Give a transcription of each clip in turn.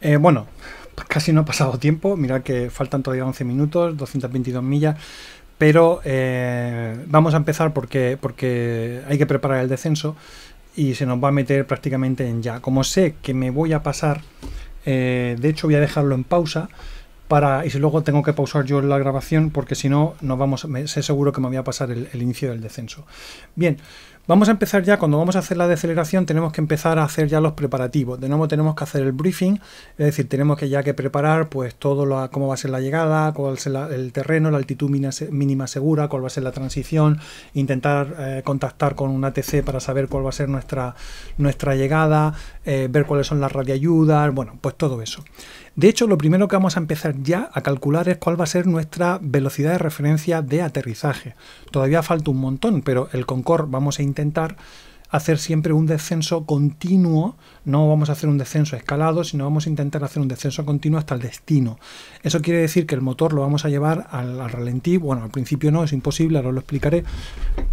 Eh, bueno, casi no ha pasado tiempo. Mirad que faltan todavía 11 minutos, 222 millas. Pero eh, vamos a empezar porque, porque hay que preparar el descenso y se nos va a meter prácticamente en ya. Como sé que me voy a pasar, eh, de hecho voy a dejarlo en pausa. Para, y si luego tengo que pausar yo la grabación porque si no, nos vamos, sé seguro que me voy a pasar el inicio del descenso. Bien, Vamos a empezar ya, cuando vamos a hacer la deceleración tenemos que empezar a hacer ya los preparativos. De nuevo tenemos que hacer el briefing, es decir, tenemos que ya que preparar pues todo lo, cómo va a ser la llegada, cuál va el terreno, la altitud mínima segura, cuál va a ser la transición, intentar eh, contactar con un ATC para saber cuál va a ser nuestra, nuestra llegada, eh, ver cuáles son las radioayudas. bueno, pues todo eso. De hecho, lo primero que vamos a empezar ya a calcular es cuál va a ser nuestra velocidad de referencia de aterrizaje. Todavía falta un montón, pero el Concorde vamos a intentar intentar hacer siempre un descenso continuo, no vamos a hacer un descenso escalado, sino vamos a intentar hacer un descenso continuo hasta el destino. Eso quiere decir que el motor lo vamos a llevar al, ralentí, bueno, al principio no, es imposible, ahora lo explicaré,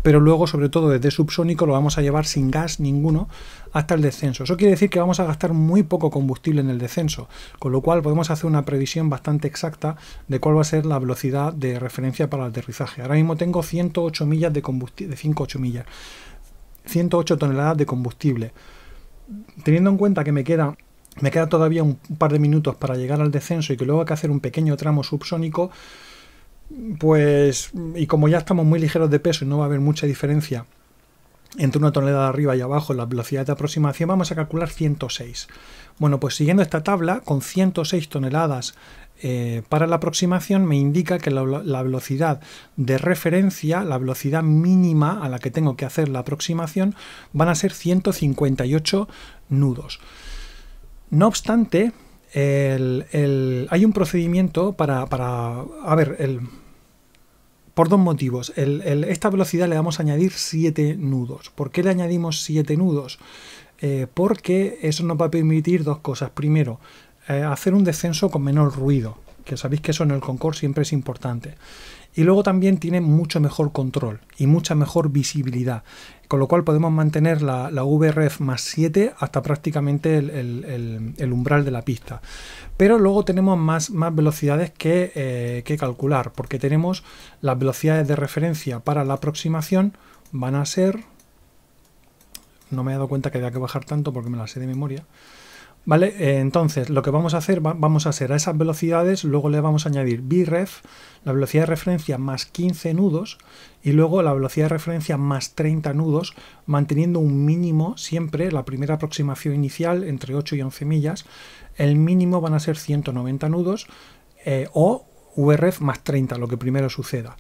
pero luego sobre todo desde subsónico lo vamos a llevar sin gas ninguno hasta el descenso. Eso quiere decir que vamos a gastar muy poco combustible en el descenso, con lo cual podemos hacer una previsión bastante exacta de cuál va a ser la velocidad de referencia para el aterrizaje. Ahora mismo tengo 108 millas de combustible, de 5 8 millas 108 toneladas de combustible. Teniendo en cuenta que me queda, me queda todavía un par de minutos para llegar al descenso y que luego hay que hacer un pequeño tramo subsónico, pues, y como ya estamos muy ligeros de peso y no va a haber mucha diferencia entre una tonelada de arriba y abajo en las velocidades de aproximación, vamos a calcular 106. Bueno, pues siguiendo esta tabla, con 106 toneladas eh, para la aproximación me indica que la, velocidad de referencia, la velocidad mínima a la que tengo que hacer la aproximación, van a ser 158 nudos. No obstante, hay un procedimiento para, para a ver, por dos motivos. esta velocidad le vamos a añadir 7 nudos. ¿Por qué le añadimos 7 nudos? Eh, porque eso nos va a permitir dos cosas. Primero, eh, hacer un descenso con menor ruido, que sabéis que eso en el Concorde siempre es importante. Y luego también tiene mucho mejor control y mucha mejor visibilidad, con lo cual podemos mantener la, VRF más 7 hasta prácticamente el, umbral de la pista. Pero luego tenemos más, más velocidades que, eh, que calcular, porque tenemos las velocidades de referencia para la aproximación, van a ser... No me he dado cuenta que había que bajar tanto porque me las sé de memoria. ¿Vale? Eh, entonces, lo que vamos a hacer, vamos a hacer a esas velocidades, luego le vamos a añadir bref, la velocidad de referencia más 15 nudos, y luego la velocidad de referencia más 30 nudos, manteniendo un mínimo siempre, la primera aproximación inicial entre 8 y 11 millas, el mínimo van a ser 190 nudos, eh, o Vref más 30, lo que primero suceda.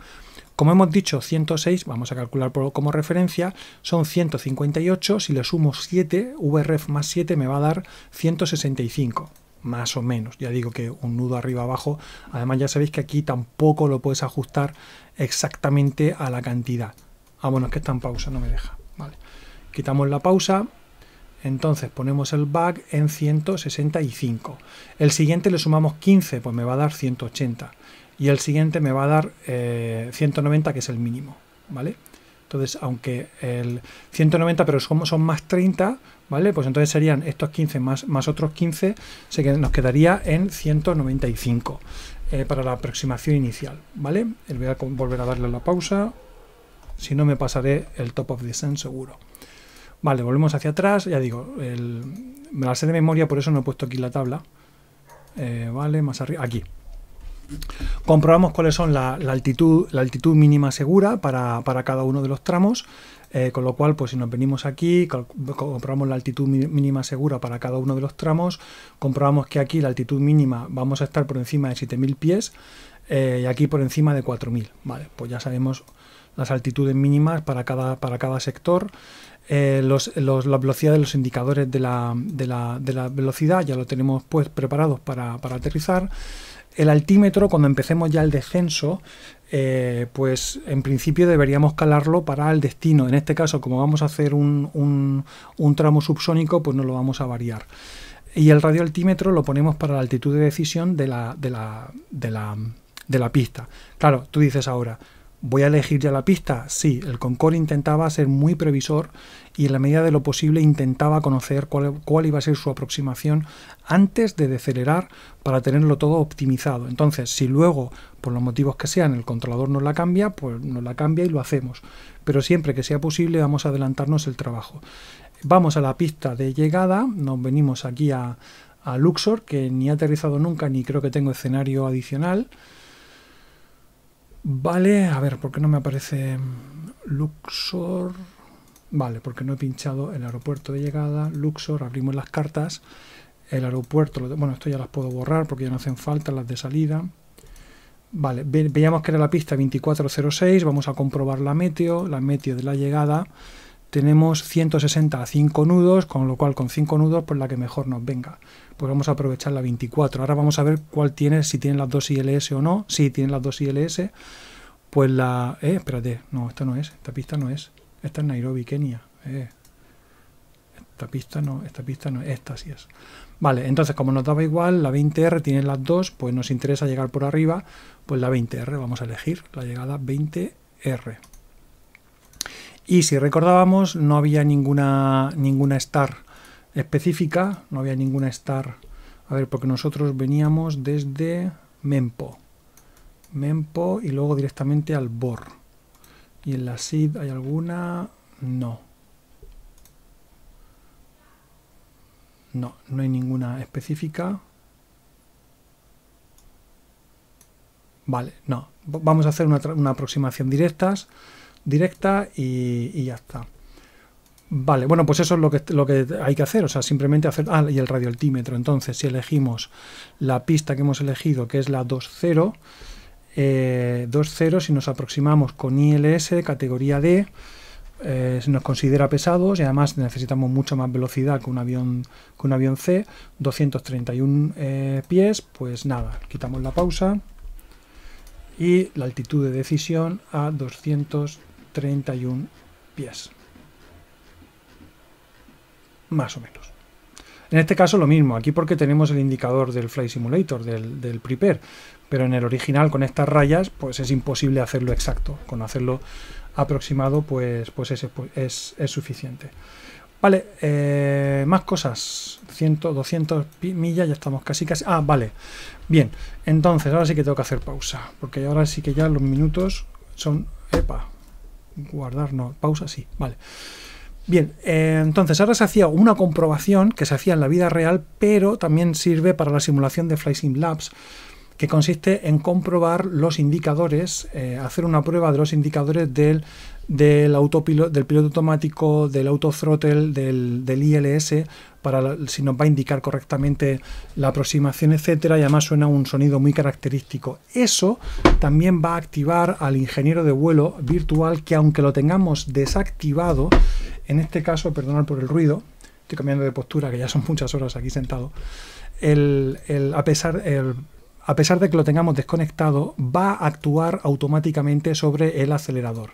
Como hemos dicho, 106, vamos a calcular por, como referencia, son 158, si le sumo 7, vrf más 7 me va a dar 165 más o menos. Ya digo que un nudo arriba abajo, además ya sabéis que aquí tampoco lo puedes ajustar exactamente a la cantidad. Ah, bueno, es que está en pausa, no me deja. Vale. Quitamos la pausa, entonces ponemos el back en 165. El siguiente le sumamos 15, pues me va a dar 180 y el siguiente me va a dar 190, eh, que es el mínimo, ¿vale? Entonces, aunque el 190, pero como son más 30, ¿vale? Pues entonces serían estos 15 más, más otros 15, se nos quedaría en 195 eh, para la aproximación inicial, ¿vale? Eh, voy a volver a darle la pausa, si no me pasaré el top of descent seguro. Vale, volvemos hacia atrás, ya digo, el, me la sé de memoria, por eso no he puesto aquí la tabla. vale, más arriba, aquí, Comprobamos cuáles son la, altitud, la altitud mínima segura para, cada uno de los tramos. Eh, con lo cual, pues si nos venimos aquí, comprobamos la altitud mínima segura para cada uno de los tramos, comprobamos que aquí la altitud mínima vamos a estar por encima de 7.000 pies eh, y aquí por encima de 4.000. Vale, pues ya sabemos las altitudes mínimas para cada, para cada sector. Eh, los, los, la velocidad de los indicadores de la, de la velocidad ya lo tenemos pues preparados para, para aterrizar. El altímetro, cuando empecemos ya el descenso, eh, pues en principio deberíamos calarlo para el destino. En este caso, como vamos a hacer un, un, tramo subsónico, pues no lo vamos a variar. Y el radioaltímetro lo ponemos para la altitud de decisión de la, de la, de la, de la pista. Claro, tú dices ahora, ¿Voy a elegir ya la pista? Sí, el Concorde intentaba ser muy previsor y en la medida de lo posible intentaba conocer cuál, iba a ser su aproximación antes de decelerar para tenerlo todo optimizado. Entonces, si luego, por los motivos que sean, el controlador nos la cambia, pues nos la cambia y lo hacemos. Pero siempre que sea posible vamos a adelantarnos el trabajo. Vamos a la pista de llegada, nos venimos aquí a, a Luxor, que ni ha aterrizado nunca ni creo que tengo escenario adicional. Vale, a ver, ¿por qué no me aparece Luxor? Vale, porque no he pinchado el aeropuerto de llegada, Luxor, abrimos las cartas, el aeropuerto, bueno, esto ya las puedo borrar porque ya no hacen falta las de salida. Vale, veíamos que era la pista 2406, vamos a comprobar la meteo, la meteo de la llegada, tenemos 160 nudos, con lo cual con 5 nudos pues la que mejor nos venga. Pues vamos a aprovechar la 24. Ahora vamos a ver cuál tiene, si tiene las dos ILS o no. Si tiene las dos ILS, pues la... Eh, espérate, no, esta no es, esta pista no es. Esta es Nairobi, Kenia. Eh. Esta pista no, esta pista no, esta sí es. Vale, entonces como nos daba igual, la 20R tiene las dos, pues nos interesa llegar por arriba, pues la 20R, vamos a elegir la llegada 20R. Y si recordábamos, no había ninguna, ninguna star específica, no había ninguna star. A ver, porque nosotros veníamos desde mempo. Mempo y luego directamente al bor. ¿Y en la SID hay alguna? No. No, no hay ninguna específica. Vale, no. Vamos a hacer una, aproximación directas directa y, ya está. Vale, bueno, pues eso es lo que, lo que hay que hacer, o sea, simplemente hacer... Ah, y el radioaltímetro, entonces, si elegimos la pista que hemos elegido, que es la 2.0, 2.0, eh, si nos aproximamos con ILS, categoría D, eh, nos considera pesados y además necesitamos mucha más velocidad que un avión, con un avión C, 231 eh, pies, pues nada, quitamos la pausa y la altitud de decisión a 200 31 pies. Más o menos. En este caso lo mismo, aquí porque tenemos el indicador del fly Simulator, del, del Prepare, pero en el original con estas rayas pues es imposible hacerlo exacto, con hacerlo aproximado pues, pues es, es, suficiente. Vale, eh, más cosas. 100, 200 millas, ya estamos casi, casi. Ah, vale. Bien, entonces ahora sí que tengo que hacer pausa. Porque ahora sí que ya los minutos son. Epa, guardar, no, pausa, sí, vale. Bien, eh, entonces ahora se hacía una comprobación que se hacía en la vida real, pero también sirve para la simulación de FlySim Labs, que consiste en comprobar los indicadores, eh, hacer una prueba de los indicadores del del, del piloto automático, del autothrottle, del, del ILS, para si nos va a indicar correctamente la aproximación, etcétera, y además suena un sonido muy característico. Eso también va a activar al ingeniero de vuelo virtual que aunque lo tengamos desactivado, en este caso, perdonad por el ruido, estoy cambiando de postura, que ya son muchas horas aquí sentado, el, a pesar, el, a pesar de que lo tengamos desconectado, va a actuar automáticamente sobre el acelerador.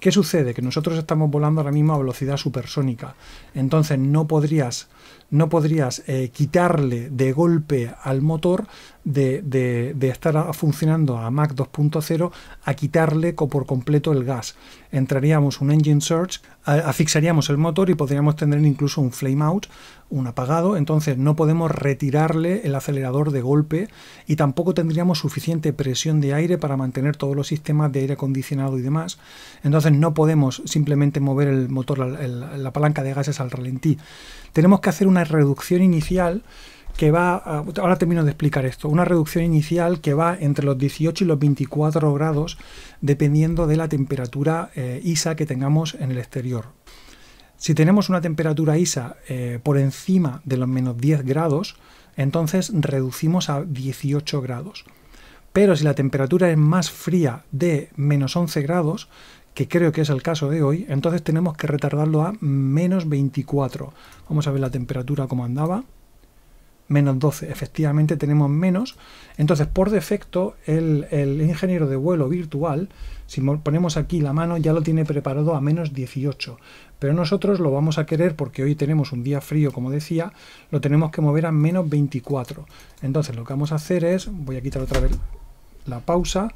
¿Qué sucede? Que nosotros estamos volando ahora mismo a velocidad supersónica. Entonces no podrías, no podrías eh, quitarle de golpe al motor de, de estar funcionando a Mach 2.0 a quitarle por completo el gas entraríamos un engine search, afixaríamos el motor y podríamos tener incluso un flame out, un apagado, entonces no podemos retirarle el acelerador de golpe y tampoco tendríamos suficiente presión de aire para mantener todos los sistemas de aire acondicionado y demás, entonces no podemos simplemente mover el motor, la, la palanca de gases al ralentí. Tenemos que hacer una reducción inicial que va, ahora termino de explicar esto, una reducción inicial que va entre los 18 y los 24 grados dependiendo de la temperatura eh, ISA que tengamos en el exterior. Si tenemos una temperatura ISA eh, por encima de los menos 10 grados, entonces reducimos a 18 grados. Pero si la temperatura es más fría de menos 11 grados, que creo que es el caso de hoy, entonces tenemos que retardarlo a menos 24. Vamos a ver la temperatura como andaba menos 12. Efectivamente tenemos menos. Entonces, por defecto, el, ingeniero de vuelo virtual, si ponemos aquí la mano, ya lo tiene preparado a menos 18. Pero nosotros lo vamos a querer, porque hoy tenemos un día frío, como decía, lo tenemos que mover a menos 24. Entonces, lo que vamos a hacer es, voy a quitar otra vez la pausa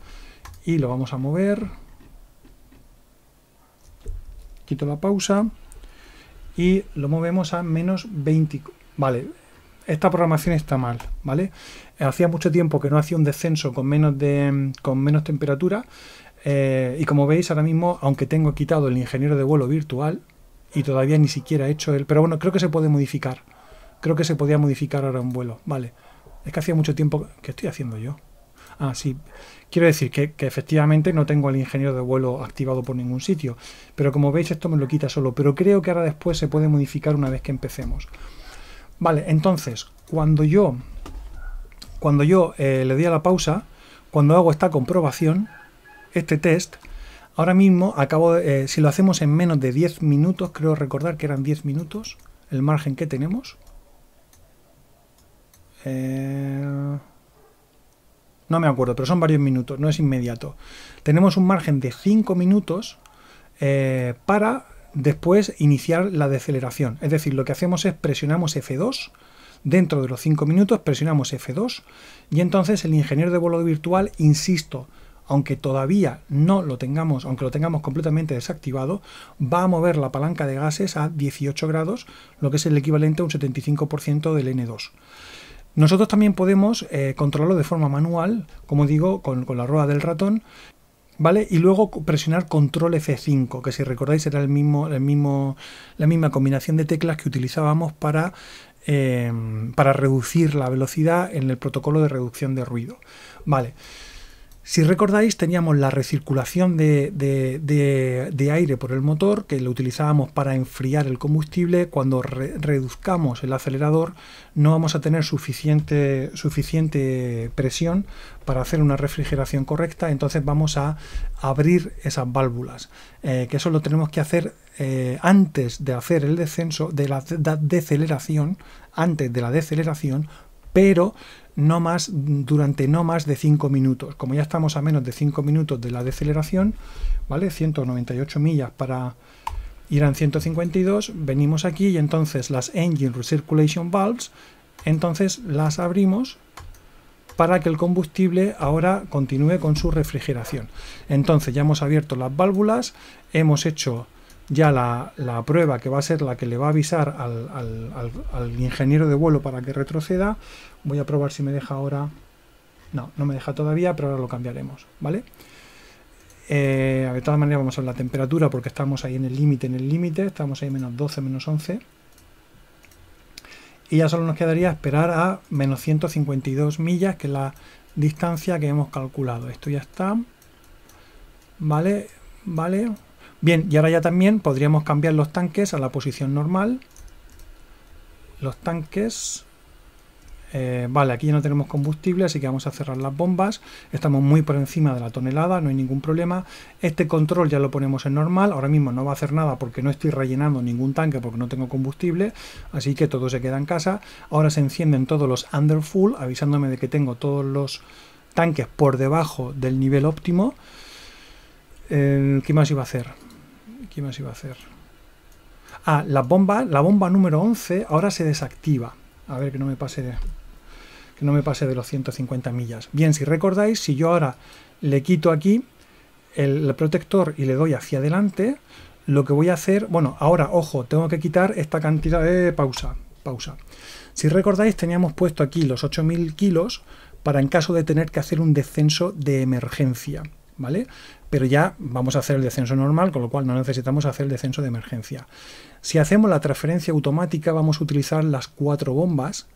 y lo vamos a mover. Quito la pausa y lo movemos a menos 24. Vale, esta programación está mal, ¿vale? Hacía mucho tiempo que no hacía un descenso con menos, con menos temperatura eh, y como veis ahora mismo, aunque tengo quitado el ingeniero de vuelo virtual y todavía ni siquiera he hecho el... Pero bueno, creo que se puede modificar. Creo que se podía modificar ahora un vuelo, ¿vale? Es que hacía mucho tiempo... ¿Qué estoy haciendo yo? Ah, sí. Quiero decir que, que, efectivamente no tengo el ingeniero de vuelo activado por ningún sitio, pero como veis esto me lo quita solo, pero creo que ahora después se puede modificar una vez que empecemos. Vale, entonces, cuando yo, cuando yo eh, le doy a la pausa, cuando hago esta comprobación, este test, ahora mismo acabo, de, eh, si lo hacemos en menos de 10 minutos, creo recordar que eran 10 minutos, el margen que tenemos. Eh, no me acuerdo, pero son varios minutos, no es inmediato. Tenemos un margen de 5 minutos para después iniciar la deceleración. Es decir, lo que hacemos es presionamos F2, dentro de los 5 minutos presionamos F2 y entonces el ingeniero de vuelo virtual, insisto, aunque todavía no lo tengamos, aunque lo tengamos completamente desactivado, va a mover la palanca de gases a 18 grados, lo que es el equivalente a un 75% del N2. Nosotros también podemos eh, controlarlo de forma manual, como digo, con, con la rueda del ratón, ¿vale? Y luego presionar control F5, que si recordáis era la misma combinación de teclas que utilizábamos para, eh, para reducir la velocidad en el protocolo de reducción de ruido. Vale. Si recordáis, teníamos la recirculación de, aire por el motor, que lo utilizábamos para enfriar el combustible. Cuando reduzcamos el acelerador, no vamos a tener suficiente, suficiente presión para hacer una refrigeración correcta, entonces vamos a abrir esas válvulas, eh, que eso lo tenemos que hacer eh, antes de hacer el descenso, de la deceleración, antes de la deceleración, pero no más, durante no más de 5 minutos. Como ya estamos a menos de 5 minutos de la deceleración, ¿vale? 198 millas para ir a 152, venimos aquí y entonces las engine recirculation valves, entonces las abrimos para que el combustible ahora continúe con su refrigeración. Entonces ya hemos abierto las válvulas, hemos hecho ya la, la, prueba que va a ser la que le va a avisar al, al, ingeniero de vuelo para que retroceda, Voy a probar si me deja ahora. No, no me deja todavía, pero ahora lo cambiaremos, ¿vale? Eh, de todas maneras vamos a ver la temperatura porque estamos ahí en el límite, en el límite. Estamos ahí menos 12, menos 11. Y ya solo nos quedaría esperar a menos 152 millas, que es la distancia que hemos calculado. Esto ya está. Vale, vale. Bien, y ahora ya también podríamos cambiar los tanques a la posición normal. Los tanques eh, vale, aquí ya no tenemos combustible, así que vamos a cerrar las bombas. Estamos muy por encima de la tonelada, no hay ningún problema. Este control ya lo ponemos en normal. Ahora mismo no va a hacer nada porque no estoy rellenando ningún tanque porque no tengo combustible. Así que todo se queda en casa. Ahora se encienden todos los underfull avisándome de que tengo todos los tanques por debajo del nivel óptimo. Eh, ¿Qué más iba a hacer? ¿Qué más iba a hacer? Ah, la bomba, la bomba número 11 ahora se desactiva. A ver que no me pase que no me pase de los 150 millas. Bien, si recordáis, si yo ahora le quito aquí el protector y le doy hacia adelante, lo que voy a hacer, bueno, ahora, ojo, tengo que quitar esta cantidad de eh, pausa, pausa. Si recordáis, teníamos puesto aquí los 8.000 kilos para en caso de tener que hacer un descenso de emergencia, ¿vale? Pero ya vamos a hacer el descenso normal, con lo cual no necesitamos hacer el descenso de emergencia. Si hacemos la transferencia automática, vamos a utilizar las cuatro bombas,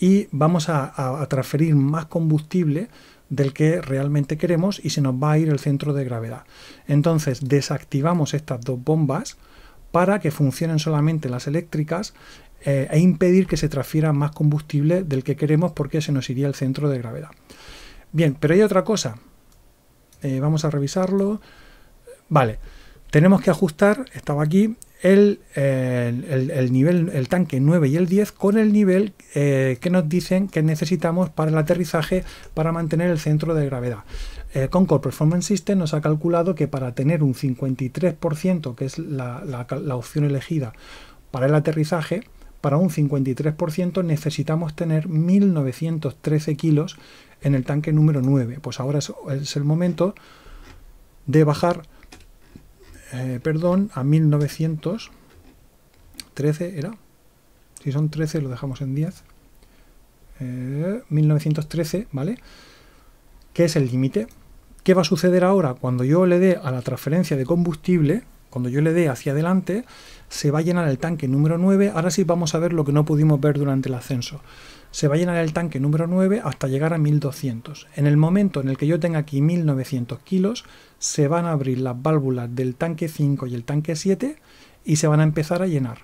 y vamos a, transferir más combustible del que realmente queremos y se nos va a ir el centro de gravedad. Entonces desactivamos estas dos bombas para que funcionen solamente las eléctricas eh, e impedir que se transfiera más combustible del que queremos porque se nos iría el centro de gravedad. Bien, pero hay otra cosa. Eh, vamos a revisarlo. Vale, tenemos que ajustar, estaba aquí, el, nivel, el tanque 9 y el 10 con el nivel eh, que nos dicen que necesitamos para el aterrizaje para mantener el centro de gravedad. Eh, Concord Performance System nos ha calculado que para tener un 53%, que es la, opción elegida para el aterrizaje, para un 53% necesitamos tener 1913 kilos en el tanque número 9. Pues ahora es el momento de bajar eh, perdón, a 1913 era. Si son 13 lo dejamos en 10. 1913, eh, ¿vale? Que es el límite. ¿Qué va a suceder ahora? Cuando yo le dé a la transferencia de combustible, cuando yo le dé hacia adelante, se va a llenar el tanque número 9. Ahora sí vamos a ver lo que no pudimos ver durante el ascenso. Se va a llenar el tanque número 9 hasta llegar a 1200. En el momento en el que yo tenga aquí 1900 kilos, se van a abrir las válvulas del tanque 5 y el tanque 7 y se van a empezar a llenar.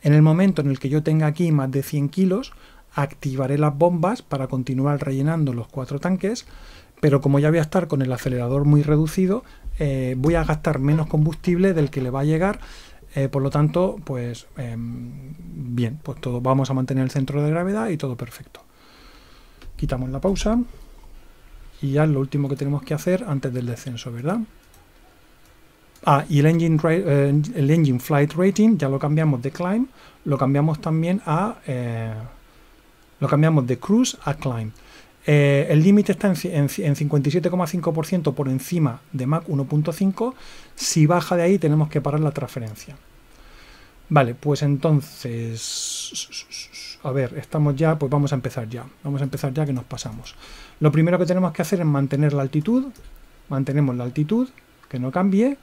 En el momento en el que yo tenga aquí más de 100 kilos, activaré las bombas para continuar rellenando los cuatro tanques, pero como ya voy a estar con el acelerador muy reducido, eh, voy a gastar menos combustible del que le va a llegar, eh, por lo tanto, pues em, bien, pues todo, vamos a mantener el centro de gravedad y todo perfecto. Quitamos la pausa. Y ya es lo último que tenemos que hacer antes del descenso, ¿verdad? Ah, y el engine, eh, flight rating ya lo cambiamos de climb, lo cambiamos también a... Eh, lo cambiamos de cruise a climb. Eh, el límite está en, en 57,5% por encima de Mac 1.5. Si baja de ahí tenemos que parar la transferencia. Vale, pues entonces a ver, estamos ya, pues vamos a empezar ya. Vamos a empezar ya que nos pasamos. Lo primero que tenemos que hacer es mantener la altitud. Mantenemos la altitud, que no cambie.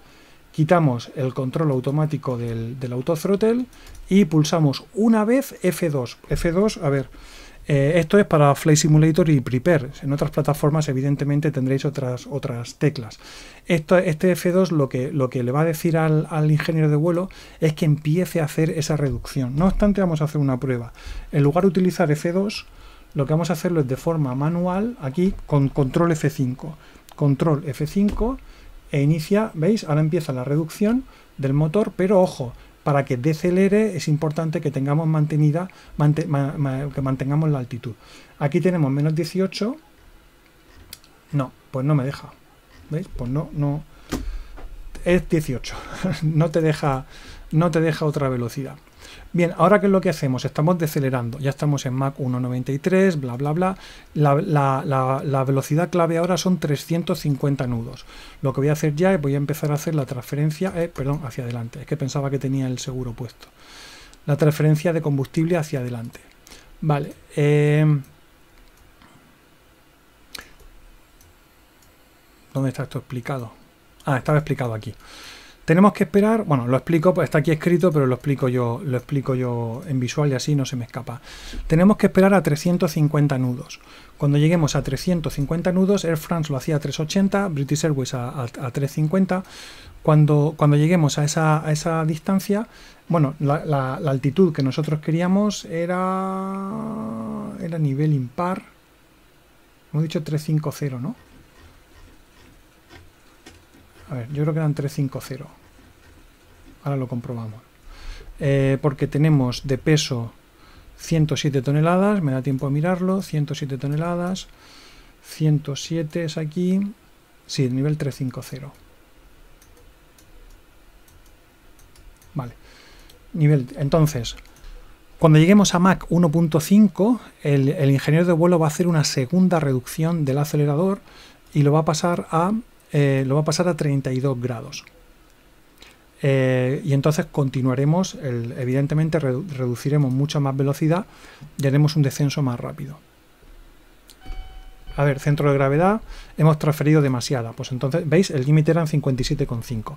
Quitamos el control automático del, del autothrottle y pulsamos una vez F2. F2, a ver, eh, esto es para Flight Simulator y Prepare. En otras plataformas, evidentemente, tendréis otras, otras teclas. Esto, este F2 lo que, lo que le va a decir al, al, ingeniero de vuelo es que empiece a hacer esa reducción. No obstante, vamos a hacer una prueba. En lugar de utilizar F2, lo que vamos a hacerlo es de forma manual, aquí con control F5. Control F5 e inicia, ¿veis? Ahora empieza la reducción del motor, pero ojo, para que decelere es importante que tengamos mantenida, que mantengamos la altitud. Aquí tenemos menos 18. No, pues no me deja. ¿Veis? Pues no, no. Es 18. no te deja, no te deja otra velocidad. Bien, ahora qué es lo que hacemos, estamos decelerando, ya estamos en Mac 1.93, bla, bla, bla. La, velocidad clave ahora son 350 nudos. Lo que voy a hacer ya es voy a empezar a hacer la transferencia, eh, perdón, hacia adelante, es que pensaba que tenía el seguro puesto. La transferencia de combustible hacia adelante. Vale. Eh, ¿Dónde está esto explicado? Ah, estaba explicado aquí. Tenemos que esperar, bueno, lo explico, pues, está aquí escrito, pero lo explico yo, lo explico yo en visual y así no se me escapa. Tenemos que esperar a 350 nudos. Cuando lleguemos a 350 nudos, Air France lo hacía a 380, British Airways a, 350. Cuando, cuando lleguemos a esa, distancia, bueno, la, altitud que nosotros queríamos era, era nivel impar. Hemos dicho 350, ¿no? A ver, yo creo que eran 350 ahora lo comprobamos. Eh, porque tenemos de peso 107 toneladas, me da tiempo a mirarlo, 107 toneladas, 107 es aquí, sí, el nivel 350. Vale, nivel, entonces, cuando lleguemos a mac 1.5, el, ingeniero de vuelo va a hacer una segunda reducción del acelerador y lo va a pasar a, eh, lo va a, pasar a 32 grados. Eh, y entonces continuaremos, evidentemente reduciremos mucha más velocidad y haremos un descenso más rápido. A ver, centro de gravedad, hemos transferido demasiada. Pues entonces, ¿veis? El límite en 57,5.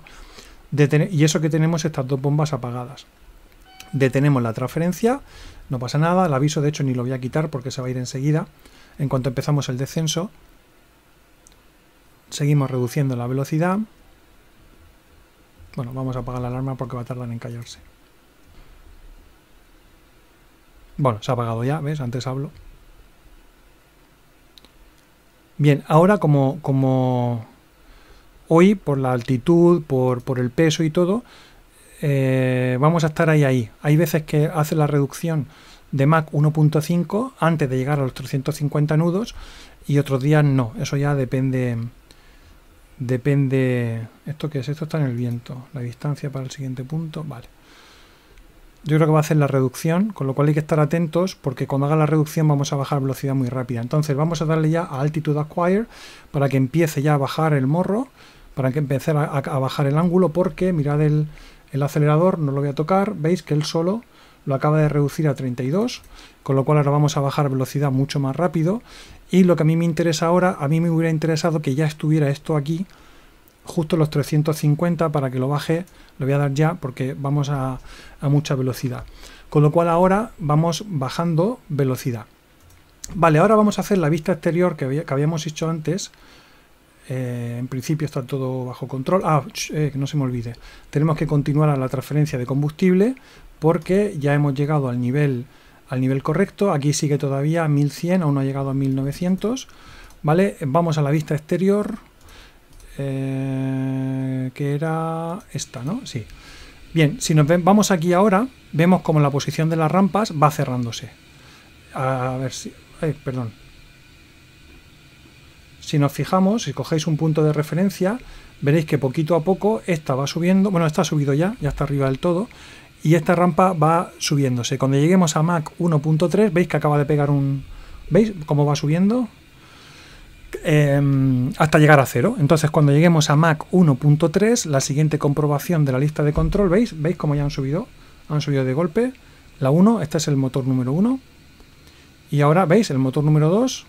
Y eso que tenemos estas dos bombas apagadas. Detenemos la transferencia, no pasa nada, el aviso de hecho ni lo voy a quitar porque se va a ir enseguida. En cuanto empezamos el descenso, seguimos reduciendo la velocidad. Bueno, vamos a apagar la alarma porque va a tardar en callarse. Bueno, se ha apagado ya, ¿ves? Antes hablo. Bien, ahora como, como hoy, por la altitud, por, por el peso y todo, eh, vamos a estar ahí, ahí. Hay veces que hace la reducción de MAC 1.5 antes de llegar a los 350 nudos y otros días no. Eso ya depende depende... ¿Esto qué es? Esto está en el viento. La distancia para el siguiente punto, vale. Yo creo que va a hacer la reducción, con lo cual hay que estar atentos porque cuando haga la reducción vamos a bajar velocidad muy rápida. Entonces vamos a darle ya a Altitude Acquire para que empiece ya a bajar el morro, para que empiece a, bajar el ángulo porque mirad el, el acelerador, no lo voy a tocar, veis que él solo lo acaba de reducir a 32, con lo cual ahora vamos a bajar velocidad mucho más rápido. Y lo que a mí me interesa ahora, a mí me hubiera interesado que ya estuviera esto aquí, justo los 350 para que lo baje, lo voy a dar ya porque vamos a, a mucha velocidad. Con lo cual ahora vamos bajando velocidad. Vale, ahora vamos a hacer la vista exterior que, habíamos hecho antes, eh, en principio está todo bajo control. Ah, eh, que no se me olvide. Tenemos que continuar a la transferencia de combustible porque ya hemos llegado al nivel, al nivel correcto. Aquí sigue todavía 1100, aún no ha llegado a 1900. ¿Vale? Vamos a la vista exterior, eh, que era esta, ¿no? Sí. Bien, si nos vamos aquí ahora, vemos como la posición de las rampas va cerrándose. A ver si... perdón, si nos fijamos, si cogéis un punto de referencia, veréis que poquito a poco esta va subiendo, bueno, está subido ya, ya está arriba del todo, y esta rampa va subiéndose. Cuando lleguemos a Mac 1.3, veis que acaba de pegar un... ¿Veis cómo va subiendo? Em, hasta llegar a cero. Entonces, cuando lleguemos a Mac 1.3, la siguiente comprobación de la lista de control, ¿veis? ¿Veis cómo ya han subido? Han subido de golpe. La 1, este es el motor número 1. Y ahora, ¿veis? El motor número 2,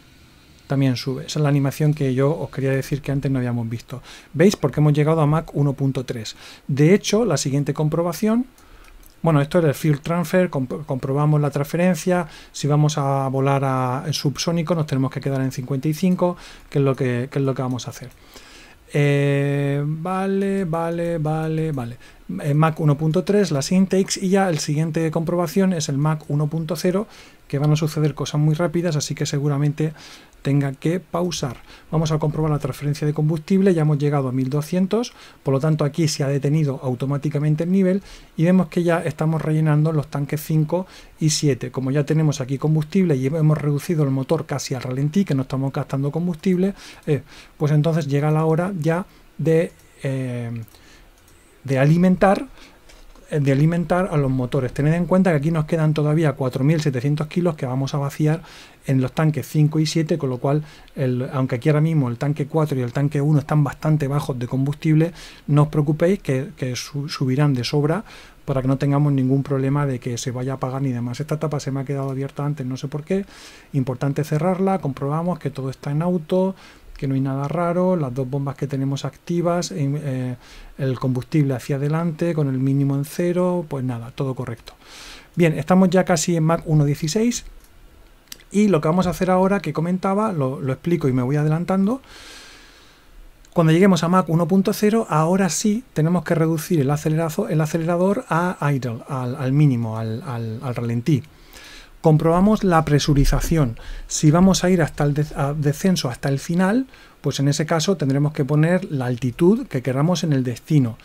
también sube. Esa es la animación que yo os quería decir que antes no habíamos visto. ¿Veis? Porque hemos llegado a Mac 1.3. De hecho, la siguiente comprobación, bueno, esto es el field transfer, comprobamos la transferencia, si vamos a volar a subsónico nos tenemos que quedar en 55, que es lo que, es lo que vamos a hacer. Eh, vale, vale, vale, vale. Eh, Mac 1.3, las intakes y ya el siguiente comprobación es el Mac 1.0, que van a suceder cosas muy rápidas, así que seguramente tenga que pausar. Vamos a comprobar la transferencia de combustible, ya hemos llegado a 1200, por lo tanto aquí se ha detenido automáticamente el nivel y vemos que ya estamos rellenando los tanques 5 y 7. Como ya tenemos aquí combustible y hemos reducido el motor casi al ralentí, que no estamos gastando combustible, eh, pues entonces llega la hora ya de, eh, de alimentar eh, de alimentar a los motores. Tened en cuenta que aquí nos quedan todavía 4.700 kilos que vamos a vaciar en los tanques 5 y 7, con lo cual, el, aunque aquí ahora mismo el tanque 4 y el tanque 1 están bastante bajos de combustible, no os preocupéis que, subirán de sobra para que no tengamos ningún problema de que se vaya a apagar ni demás. Esta tapa se me ha quedado abierta antes, no sé por qué. Importante cerrarla, comprobamos que todo está en auto, que no hay nada raro, las dos bombas que tenemos activas, eh, el combustible hacia adelante con el mínimo en cero, pues nada, todo correcto. Bien, estamos ya casi en Mac 1.16. Y lo que vamos a hacer ahora que comentaba, lo, explico y me voy adelantando. Cuando lleguemos a Mac 1.0, ahora sí tenemos que reducir el, acelerador a idle, al, mínimo, al, al, ralentí comprobamos la presurización. Si vamos a ir hasta el descenso, hasta el final, pues en ese caso tendremos que poner la altitud que queramos en el destino.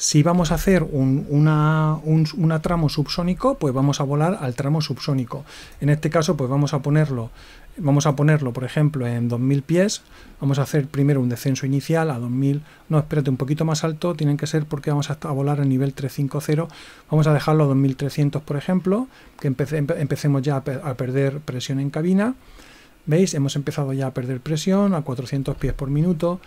Si vamos a hacer un, una, tramo subsónico, pues vamos a volar al tramo subsónico. En este caso, pues vamos a ponerlo, vamos a ponerlo, por ejemplo, en 2000 pies. Vamos a hacer primero un descenso inicial a 2000. No, espérate, un poquito más alto tienen que ser porque vamos a, volar a nivel 350. Vamos a dejarlo a 2300, por ejemplo, que empecemos ya a perder presión en cabina. ¿Veis? Hemos empezado ya a perder presión a 400 pies por minuto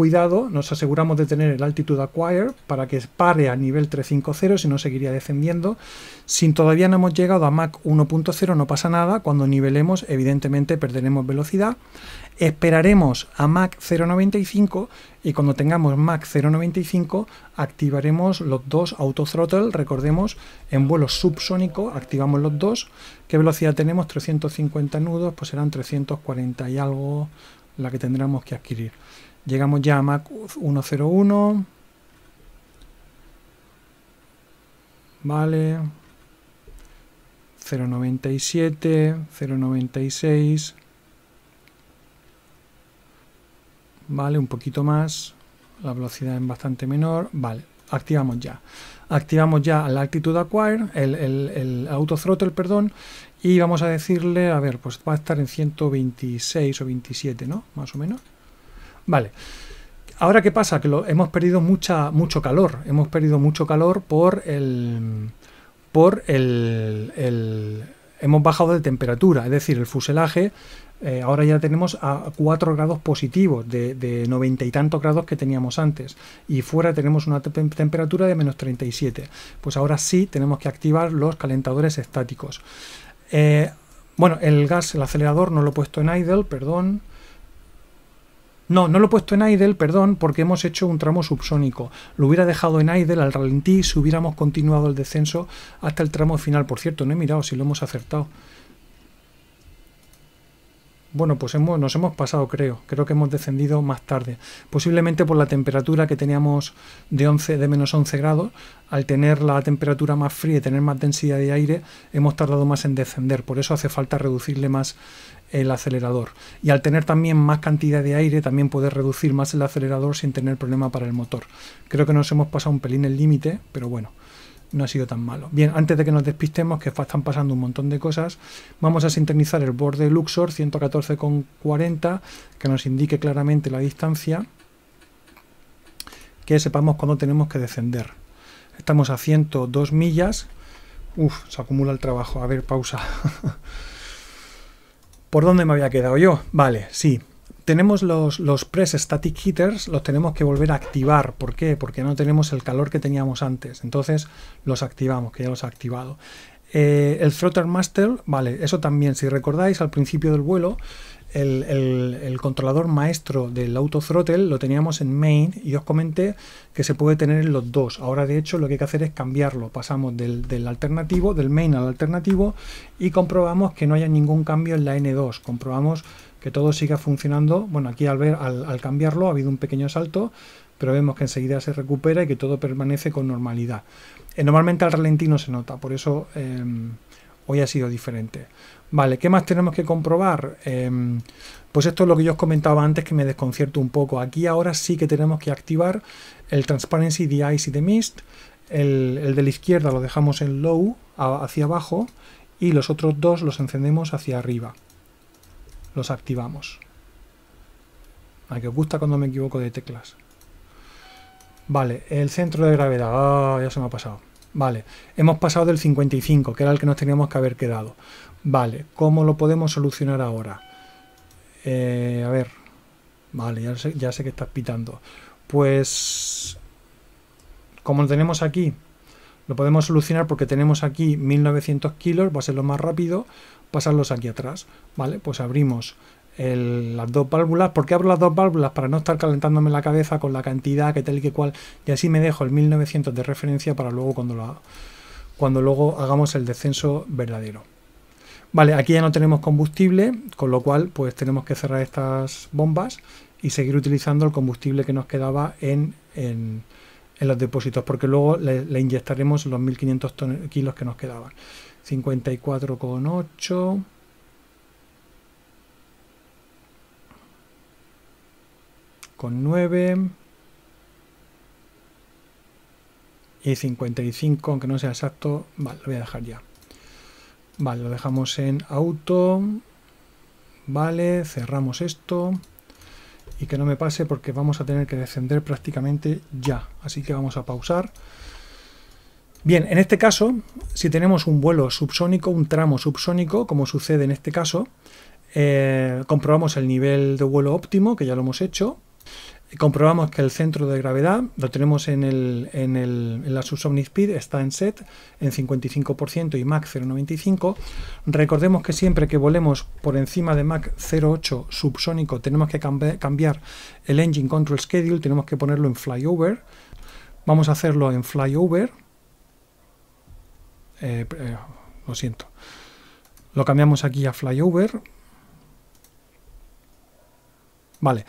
cuidado, nos aseguramos de tener el Altitude Acquire para que pare a nivel 350, si no seguiría descendiendo. Si todavía no hemos llegado a Mach 1.0 no pasa nada, cuando nivelemos evidentemente perderemos velocidad. Esperaremos a Mach 0.95 y cuando tengamos Mach 0.95 activaremos los dos autothrottle, recordemos, en vuelo subsónico activamos los dos. ¿Qué velocidad tenemos? 350 nudos, pues serán 340 y algo la que tendremos que adquirir. Llegamos ya a Mac 101. Vale. 097, 096. Vale, un poquito más. La velocidad es bastante menor. Vale, activamos ya. Activamos ya la actitud acquire, el, el, el auto throttle, perdón, y vamos a decirle, a ver, pues va a estar en 126 o 27, ¿no? Más o menos. Vale. Ahora, ¿qué pasa? Que lo, hemos perdido mucha, mucho calor. Hemos perdido mucho calor por el. por el, hemos bajado de temperatura, es decir, el fuselaje eh, ahora ya tenemos a 4 grados positivos de noventa y tantos grados que teníamos antes y fuera tenemos una temperatura de menos 37. Pues ahora sí tenemos que activar los calentadores estáticos. Eh, bueno, el gas, el acelerador no lo he puesto en idle, perdón. No, no lo he puesto en idle, perdón, porque hemos hecho un tramo subsónico. Lo hubiera dejado en idle al ralentí si hubiéramos continuado el descenso hasta el tramo final. Por cierto, no he mirado si lo hemos acertado. Bueno, pues hemos, nos hemos pasado, creo. Creo que hemos descendido más tarde. Posiblemente por la temperatura que teníamos de, de menos 11 grados. Al tener la temperatura más fría y tener más densidad de aire, hemos tardado más en descender. Por eso hace falta reducirle más el acelerador. Y al tener también más cantidad de aire, también poder reducir más el acelerador sin tener problema para el motor. Creo que nos hemos pasado un pelín el límite, pero bueno no ha sido tan malo. Bien, antes de que nos despistemos, que están pasando un montón de cosas, vamos a sintonizar el borde Luxor 114,40, que nos indique claramente la distancia, que sepamos cuándo tenemos que descender. Estamos a 102 millas. Uf, se acumula el trabajo. A ver, pausa. ¿Por dónde me había quedado yo? Vale, sí, tenemos los, los, press static heaters, los tenemos que volver a activar. ¿Por qué? Porque no tenemos el calor que teníamos antes. Entonces los activamos, que ya los ha activado. Eh, el Throttle Master, vale, eso también, si recordáis al principio del vuelo, el, controlador maestro del throttle lo teníamos en main y os comenté que se puede tener en los dos. Ahora de hecho lo que hay que hacer es cambiarlo. Pasamos del, alternativo, del main al alternativo y comprobamos que no haya ningún cambio en la N2. Comprobamos que todo siga funcionando. Bueno, aquí al ver, al, cambiarlo ha habido un pequeño salto, pero vemos que enseguida se recupera y que todo permanece con normalidad. Eh, normalmente al ralentí no se nota, por eso em, hoy ha sido diferente. Vale, ¿qué más tenemos que comprobar? Em, pues esto es lo que yo os comentaba antes que me desconcierto un poco. Aquí ahora sí que tenemos que activar el Transparency, the Ice y the Mist. El, de la izquierda lo dejamos en low, hacia abajo, y los otros dos los encendemos hacia arriba. Los activamos. A que os gusta cuando me equivoco de teclas. Vale, el centro de gravedad. Ah, ya se me ha pasado. Vale, hemos pasado del 55, que era el que nos teníamos que haber quedado. Vale, ¿cómo lo podemos solucionar ahora? Eh, a ver, vale, ya sé, que estás pitando. Pues, como lo tenemos aquí, lo podemos solucionar porque tenemos aquí 1900 kilos, va a ser lo más rápido, pasarlos aquí atrás. Vale, pues abrimos las dos válvulas. ¿Por qué abro las dos válvulas? Para no estar calentándome la cabeza con la cantidad que tal y que cual. Y así me dejo el 1900 de referencia para luego cuando, cuando luego hagamos el descenso verdadero. Vale, aquí ya no tenemos combustible, con lo cual pues tenemos que cerrar estas bombas y seguir utilizando el combustible que nos quedaba en, en, los depósitos, porque luego le, le inyectaremos los 1500 kilos que nos quedaban. 54,8... con 9 y 55, aunque no sea exacto, vale, lo voy a dejar ya. Vale, lo dejamos en auto. Vale, cerramos esto. Y que no me pase porque vamos a tener que descender prácticamente ya. Así que vamos a pausar. Bien, en este caso, si tenemos un vuelo subsónico, un tramo subsónico, como sucede en este caso, eh, comprobamos el nivel de vuelo óptimo, que ya lo hemos hecho comprobamos que el centro de gravedad lo tenemos en, el, en, el, en la speed está en set en 55% y MAC 0,95. Recordemos que siempre que volemos por encima de MAC 0,8 subsónico tenemos que cambiar el engine control schedule, tenemos que ponerlo en flyover. Vamos a hacerlo en flyover. Eh, eh, lo siento. Lo cambiamos aquí a flyover. Vale,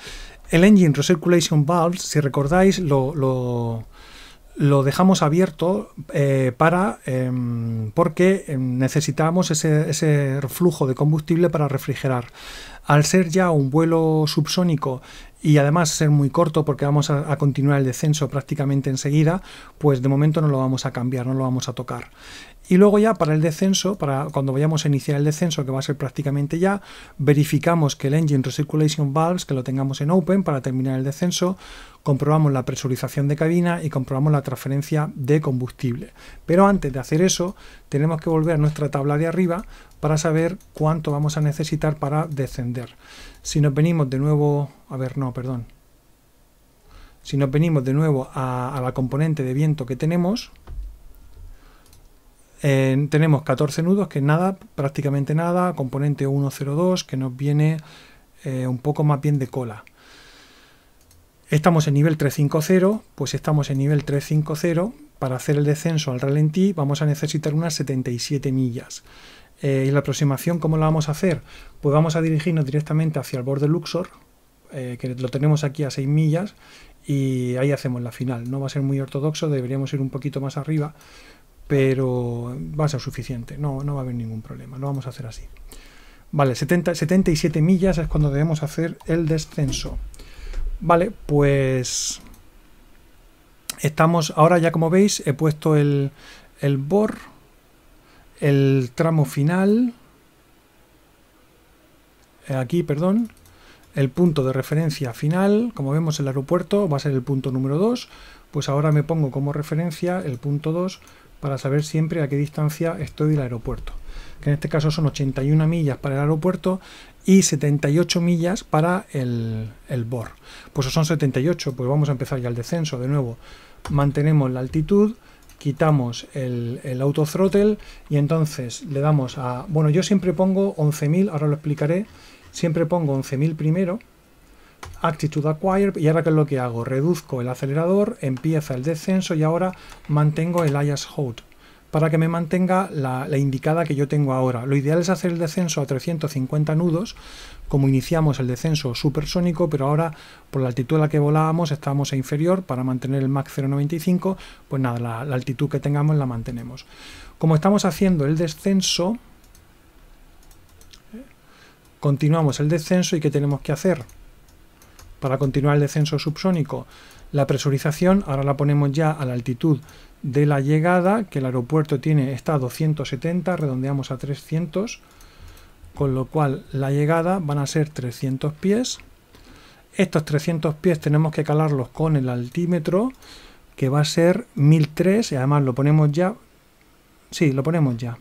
el engine recirculation valves, si recordáis, lo, dejamos abierto eh, para em, porque em, necesitamos ese, flujo de combustible para refrigerar. Al ser ya un vuelo subsónico y además ser muy corto porque vamos a, continuar el descenso prácticamente enseguida, pues de momento no lo vamos a cambiar, no lo vamos a tocar. Y luego ya para el descenso, para cuando vayamos a iniciar el descenso, que va a ser prácticamente ya, verificamos que el engine recirculation valves, que lo tengamos en open para terminar el descenso, comprobamos la presurización de cabina y comprobamos la transferencia de combustible. Pero antes de hacer eso, tenemos que volver a nuestra tabla de arriba para saber cuánto vamos a necesitar para descender. Si nos venimos de nuevo, a ver, no, perdón. Si nos venimos de nuevo a, a la componente de viento que tenemos, tenemos 14 nudos, que es nada, prácticamente nada, componente 102, que nos viene eh, un poco más bien de cola. Estamos en nivel 350, pues estamos en nivel 350, para hacer el descenso al ralentí vamos a necesitar unas 77 millas. Eh, ¿Y la aproximación cómo la vamos a hacer? Pues vamos a dirigirnos directamente hacia el borde Luxor, eh, que lo tenemos aquí a 6 millas, y ahí hacemos la final. No va a ser muy ortodoxo, deberíamos ir un poquito más arriba, pero va a ser suficiente, no, no va a haber ningún problema, lo vamos a hacer así. Vale, 70, 77 millas es cuando debemos hacer el descenso. Vale, pues estamos, ahora ya como veis, he puesto el, el bor, el tramo final, eh, aquí, perdón, el punto de referencia final, como vemos el aeropuerto va a ser el punto número 2, pues ahora me pongo como referencia el punto 2 para saber siempre a qué distancia estoy del aeropuerto, que en este caso son 81 millas para el aeropuerto y 78 millas para el, el BOR. Pues son 78, pues vamos a empezar ya el descenso de nuevo. Mantenemos la altitud, quitamos el, el auto y entonces le damos a... Bueno, yo siempre pongo 11.000, ahora lo explicaré, siempre pongo 11.000 primero Actitude Acquired y ahora qué es lo que hago, reduzco el acelerador, empieza el descenso y ahora mantengo el IAS Hold para que me mantenga la, indicada que yo tengo ahora. Lo ideal es hacer el descenso a 350 nudos, como iniciamos el descenso supersónico, pero ahora por la altitud a la que volábamos estábamos a inferior para mantener el max 0.95, pues nada, la, la altitud que tengamos la mantenemos. Como estamos haciendo el descenso, ¿eh? continuamos el descenso y ¿qué tenemos que hacer? para continuar el descenso subsónico. La presurización ahora la ponemos ya a la altitud de la llegada, que el aeropuerto tiene, está a 270, redondeamos a 300, con lo cual la llegada van a ser 300 pies. Estos 300 pies tenemos que calarlos con el altímetro, que va a ser 1003, y además lo ponemos ya, sí, lo ponemos ya,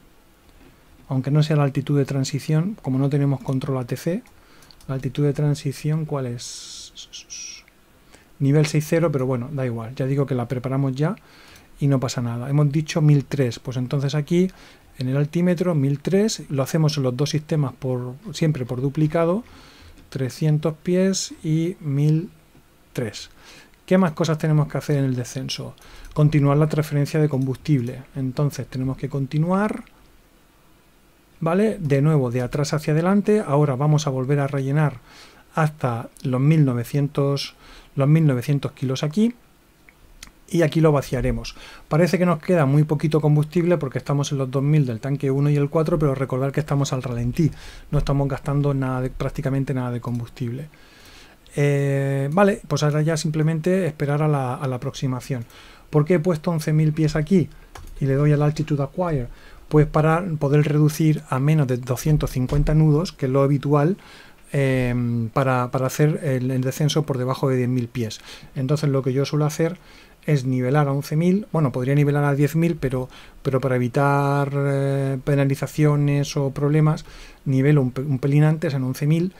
aunque no sea la altitud de transición, como no tenemos control ATC, la altitud de transición, ¿cuál es? Nivel 6.0, pero bueno, da igual. Ya digo que la preparamos ya y no pasa nada. Hemos dicho 1003, pues entonces aquí en el altímetro 1003, lo hacemos en los dos sistemas por siempre por duplicado, 300 pies y 1003. ¿Qué más cosas tenemos que hacer en el descenso? Continuar la transferencia de combustible. Entonces tenemos que continuar, ¿vale? De nuevo, de atrás hacia adelante. Ahora vamos a volver a rellenar hasta los 1900, los 1900 kilos aquí y aquí lo vaciaremos. Parece que nos queda muy poquito combustible porque estamos en los 2000 del tanque 1 y el 4, pero recordar que estamos al ralentí, no estamos gastando nada prácticamente nada de combustible. Eh, vale, pues ahora ya simplemente esperar a la, a la aproximación. ¿Por qué he puesto 11.000 pies aquí y le doy al Altitude Acquire? Pues para poder reducir a menos de 250 nudos, que es lo habitual, Em, para, para, hacer el, descenso por debajo de 10.000 pies. Entonces lo que yo suelo hacer es nivelar a 11.000, bueno, podría nivelar a 10.000, pero, pero para evitar eh, penalizaciones o problemas, nivelo un, pelín antes en 11.000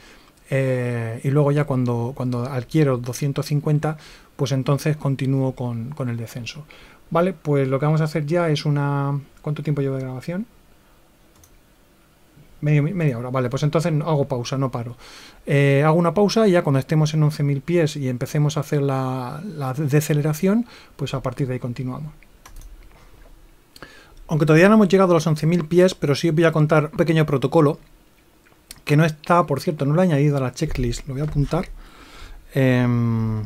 eh, y luego ya cuando, cuando adquiero 250, pues entonces continúo con, con el descenso. Vale, pues lo que vamos a hacer ya es una... ¿Cuánto tiempo llevo de grabación? media hora, vale, pues entonces hago pausa, no paro. Eh, hago una pausa y ya cuando estemos en 11.000 pies y empecemos a hacer la, deceleración, pues a partir de ahí continuamos. Aunque todavía no hemos llegado a los 11.000 pies, pero sí os voy a contar un pequeño protocolo que no está, por cierto, no lo he añadido a la checklist, lo voy a apuntar. Em,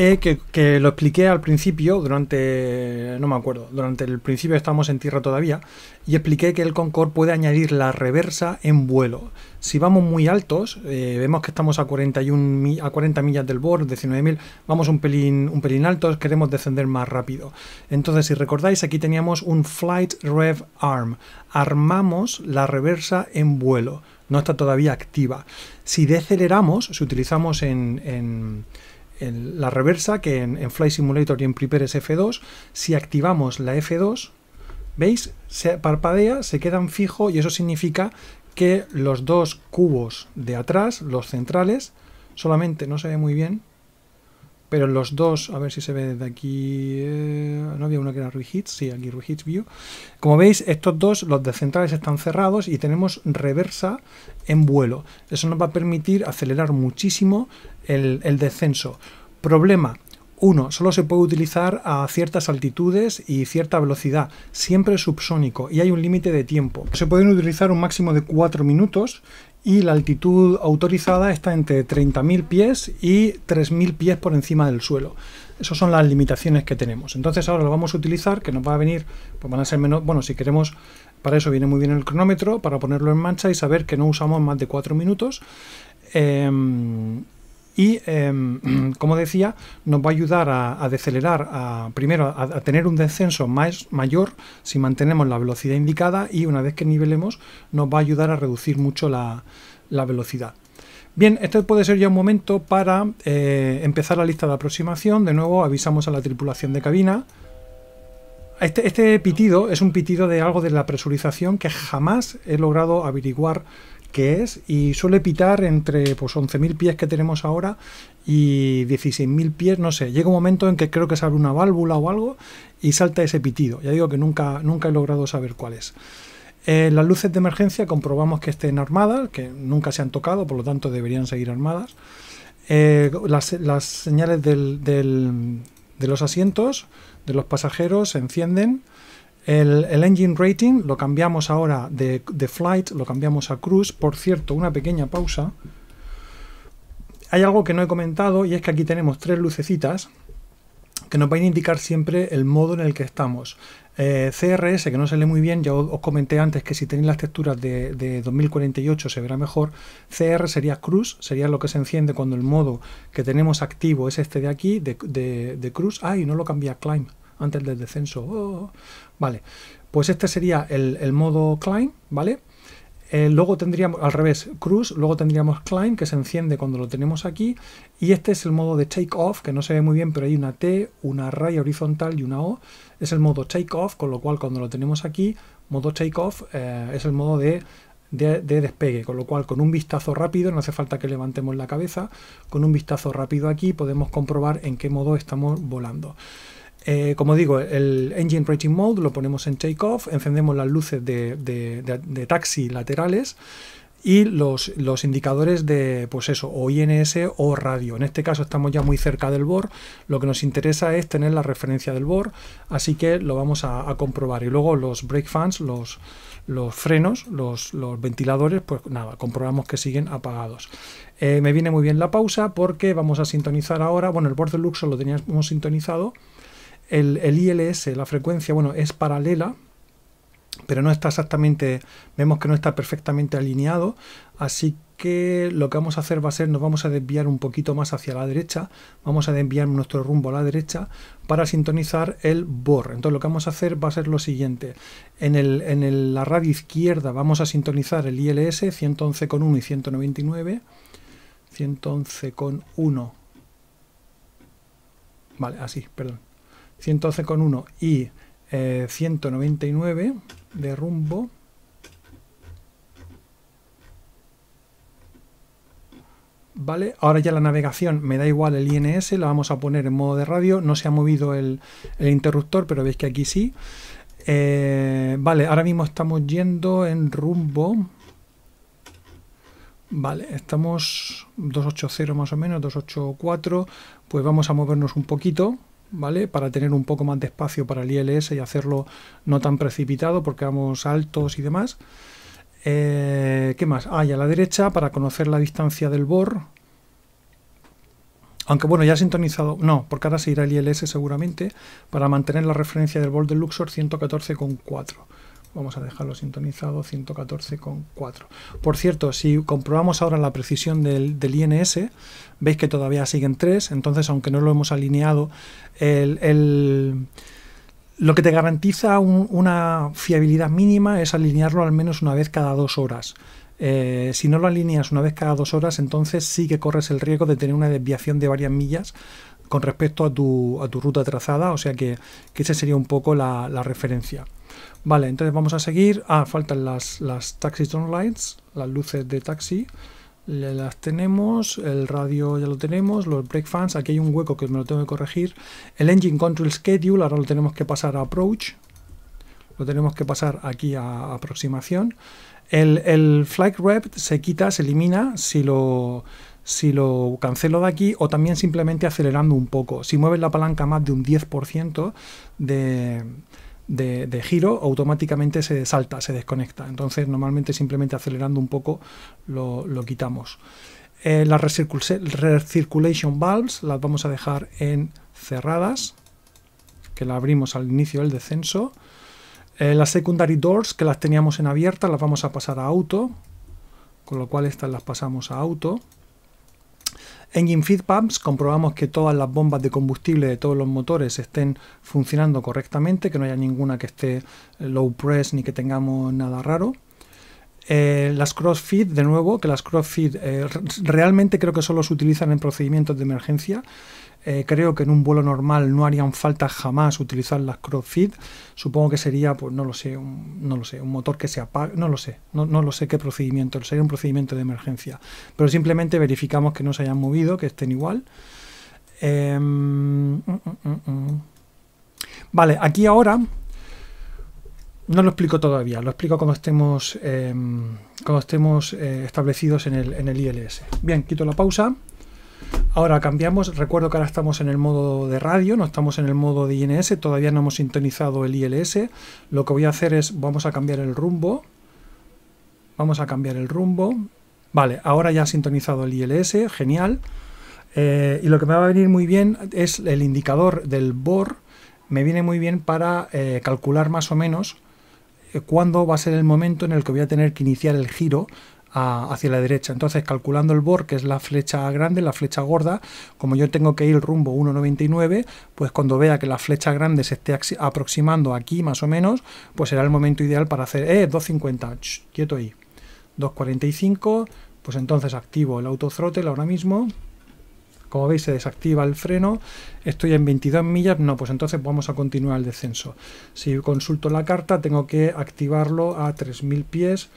eh, que, lo expliqué al principio, durante, no me acuerdo, durante el principio estamos en tierra todavía, y expliqué que el Concorde puede añadir la reversa en vuelo. Si vamos muy altos, eh, vemos que estamos a, 41, a 40 millas del borde, 19.000, vamos un pelín, un pelín altos, queremos descender más rápido. Entonces, si recordáis, aquí teníamos un Flight Rev Arm. Armamos la reversa en vuelo, no está todavía activa. Si deceleramos, si utilizamos en en la reversa que en, Fly Simulator y en Prepare es F2. Si activamos la F2, ¿veis? Se parpadea, se quedan fijo y eso significa que los dos cubos de atrás, los centrales, solamente no se ve muy bien, pero los dos, a ver si se ve desde aquí, eh, no había una que era Ruihits, sí, aquí hitch View. Como veis, estos dos, los descentrales están cerrados y tenemos reversa en vuelo. Eso nos va a permitir acelerar muchísimo el, descenso. Problema, uno, solo se puede utilizar a ciertas altitudes y cierta velocidad, siempre subsónico, y hay un límite de tiempo. Se pueden utilizar un máximo de cuatro minutos y la altitud autorizada está entre 30.000 pies y 3.000 pies por encima del suelo. Esas son las limitaciones que tenemos. Entonces ahora lo vamos a utilizar, que nos va a venir, pues van a ser menos, bueno, si queremos, para eso viene muy bien el cronómetro, para ponerlo en mancha y saber que no usamos más de 4 minutos. Eh, y, em, como decía, nos va a ayudar a, decelerar, a, primero a, tener un descenso más, mayor si mantenemos la velocidad indicada y una vez que nivelemos nos va a ayudar a reducir mucho la, velocidad. Bien, este puede ser ya un momento para eh, empezar la lista de aproximación. De nuevo, avisamos a la tripulación de cabina. Este, este, pitido es un pitido de algo de la presurización que jamás he logrado averiguar que es y suele pitar entre pues 11.000 pies que tenemos ahora y 16.000 pies, no sé, llega un momento en que creo que se abre una válvula o algo y salta ese pitido. Ya digo que nunca, nunca he logrado saber cuál es. Eh, las luces de emergencia comprobamos que estén armadas, que nunca se han tocado, por lo tanto deberían seguir armadas. Eh, las, señales de los asientos de los pasajeros se encienden el, engine rating lo cambiamos ahora de, flight, lo cambiamos a cruise. Por cierto, una pequeña pausa. Hay algo que no he comentado y es que aquí tenemos tres lucecitas que nos van a indicar siempre el modo en el que estamos. Eh, CRS, que no se lee muy bien, ya os, comenté antes que si tenéis las texturas de, 2048 se verá mejor. CR sería Cruise, sería lo que se enciende cuando el modo que tenemos activo es este de aquí, de, Cruise. cruz. ¡Ay! no lo cambia a climb antes del descenso. Oh, vale, pues este sería el, modo climb, ¿vale? Eh, luego tendríamos, al revés, cruise, luego tendríamos climb, que se enciende cuando lo tenemos aquí, y este es el modo de take off, que no se ve muy bien, pero hay una T, una raya horizontal y una O, es el modo take off, con lo cual cuando lo tenemos aquí, modo take off eh, es el modo de, despegue, con lo cual con un vistazo rápido, no hace falta que levantemos la cabeza, con un vistazo rápido aquí podemos comprobar en qué modo estamos volando. Eh, como digo, el engine rating mode lo ponemos en takeoff, encendemos las luces de, taxi laterales y los, indicadores de, pues eso, o INS o radio. En este caso estamos ya muy cerca del BOR, lo que nos interesa es tener la referencia del BOR, así que lo vamos a, comprobar. Y luego los brake fans, los, frenos, los, ventiladores, pues nada, comprobamos que siguen apagados. Eh, me viene muy bien la pausa porque vamos a sintonizar ahora, bueno, el de Luxo lo teníamos sintonizado, el, ILS, la frecuencia, bueno, es paralela, pero no está exactamente, vemos que no está perfectamente alineado, así que lo que vamos a hacer va a ser, nos vamos a desviar un poquito más hacia la derecha, vamos a desviar nuestro rumbo a la derecha para sintonizar el BOR. Entonces lo que vamos a hacer va a ser lo siguiente, en, el, en la radio izquierda vamos a sintonizar el ILS 111.1 y 199, 111.1, vale, así, perdón, 111,1 y 199 eh, de rumbo. ¿Vale? Ahora ya la navegación me da igual el INS, la vamos a poner en modo de radio, no se ha movido el, interruptor, pero veis que aquí sí. Eh, vale, ahora mismo estamos yendo en rumbo. Vale, estamos 280 más o menos, 284, pues vamos a movernos un poquito. Para tener un poco más de espacio para el ILS y hacerlo no tan precipitado porque vamos altos y demás. Eh, ¿Qué más? Ah, a la derecha para conocer la distancia del bor. Aunque bueno, ya sintonizado, no, porque ahora se irá el ILS seguramente, para mantener la referencia del bor del Luxor 114,4. Vamos a dejarlo sintonizado, 114,4. Por cierto, si comprobamos ahora la precisión del, INS, veis que todavía siguen 3, entonces aunque no lo hemos alineado, lo que te garantiza una fiabilidad mínima es alinearlo al menos una vez cada dos horas. Eh, si no lo alineas una vez cada dos horas, entonces sí que corres el riesgo de tener una desviación de varias millas con respecto a tu, a tu ruta trazada, o sea que, esa sería un poco la, la referencia. Vale, entonces vamos a seguir. Ah, faltan las, las taxi turn lights, las luces de taxi. Las tenemos, el radio ya lo tenemos, los brake fans, aquí hay un hueco que me lo tengo que corregir. El engine control schedule, ahora lo tenemos que pasar a approach. Lo tenemos que pasar aquí a aproximación. El, el flight rep se quita, se elimina si lo, si lo cancelo de aquí o también simplemente acelerando un poco. Si mueves la palanca más de un 10% de de, giro, automáticamente se salta, se desconecta. Entonces, normalmente simplemente acelerando un poco lo, quitamos. Eh, las recirculation valves las vamos a dejar en cerradas, que la abrimos al inicio del descenso. Eh, las secondary doors, que las teníamos en abierta, las vamos a pasar a auto, con lo cual estas las pasamos a auto. Engine feed pumps, comprobamos que todas las bombas de combustible de todos los motores estén funcionando correctamente, que no haya ninguna que esté eh, low press ni que tengamos nada raro. Eh, las las feed, de nuevo, que las cross feed eh, realmente creo que solo se utilizan en procedimientos de emergencia eh, creo que en un vuelo normal no harían falta jamás utilizar las CrossFit. Supongo que sería, pues no lo sé, un, no lo sé, un motor que se apague, no lo sé, no, lo sé qué procedimiento, sería un procedimiento de emergencia. Pero simplemente verificamos que no se hayan movido, que estén igual. Em, mm, mm, mm, vale, aquí ahora no lo explico todavía, lo explico cuando estemos, em, cuando estemos eh, establecidos en el, en el ILS. Bien, quito la pausa. Ahora cambiamos, recuerdo que ahora estamos en el modo de radio, no estamos en el modo de INS, todavía no hemos sintonizado el ILS. Lo que voy a hacer es, vamos a cambiar el rumbo. Vamos a cambiar el rumbo. Vale, ahora ya ha sintonizado el ILS, genial. Eh, y lo que me va a venir muy bien es el indicador del BOR, me viene muy bien para eh, calcular más o menos eh, cuándo va a ser el momento en el que voy a tener que iniciar el giro hacia la derecha. Entonces, calculando el bor, que es la flecha grande, la flecha gorda, como yo tengo que ir rumbo 1,99, pues cuando vea que la flecha grande se esté aproximando aquí más o menos, pues será el momento ideal para hacer... ¡Eh! 2,50, quieto ahí. 2,45, pues entonces activo el autothrottle ahora mismo. Como veis se desactiva el freno, estoy en 22 millas, no, pues entonces vamos a continuar el descenso. Si consulto la carta tengo que activarlo a 3000 pies,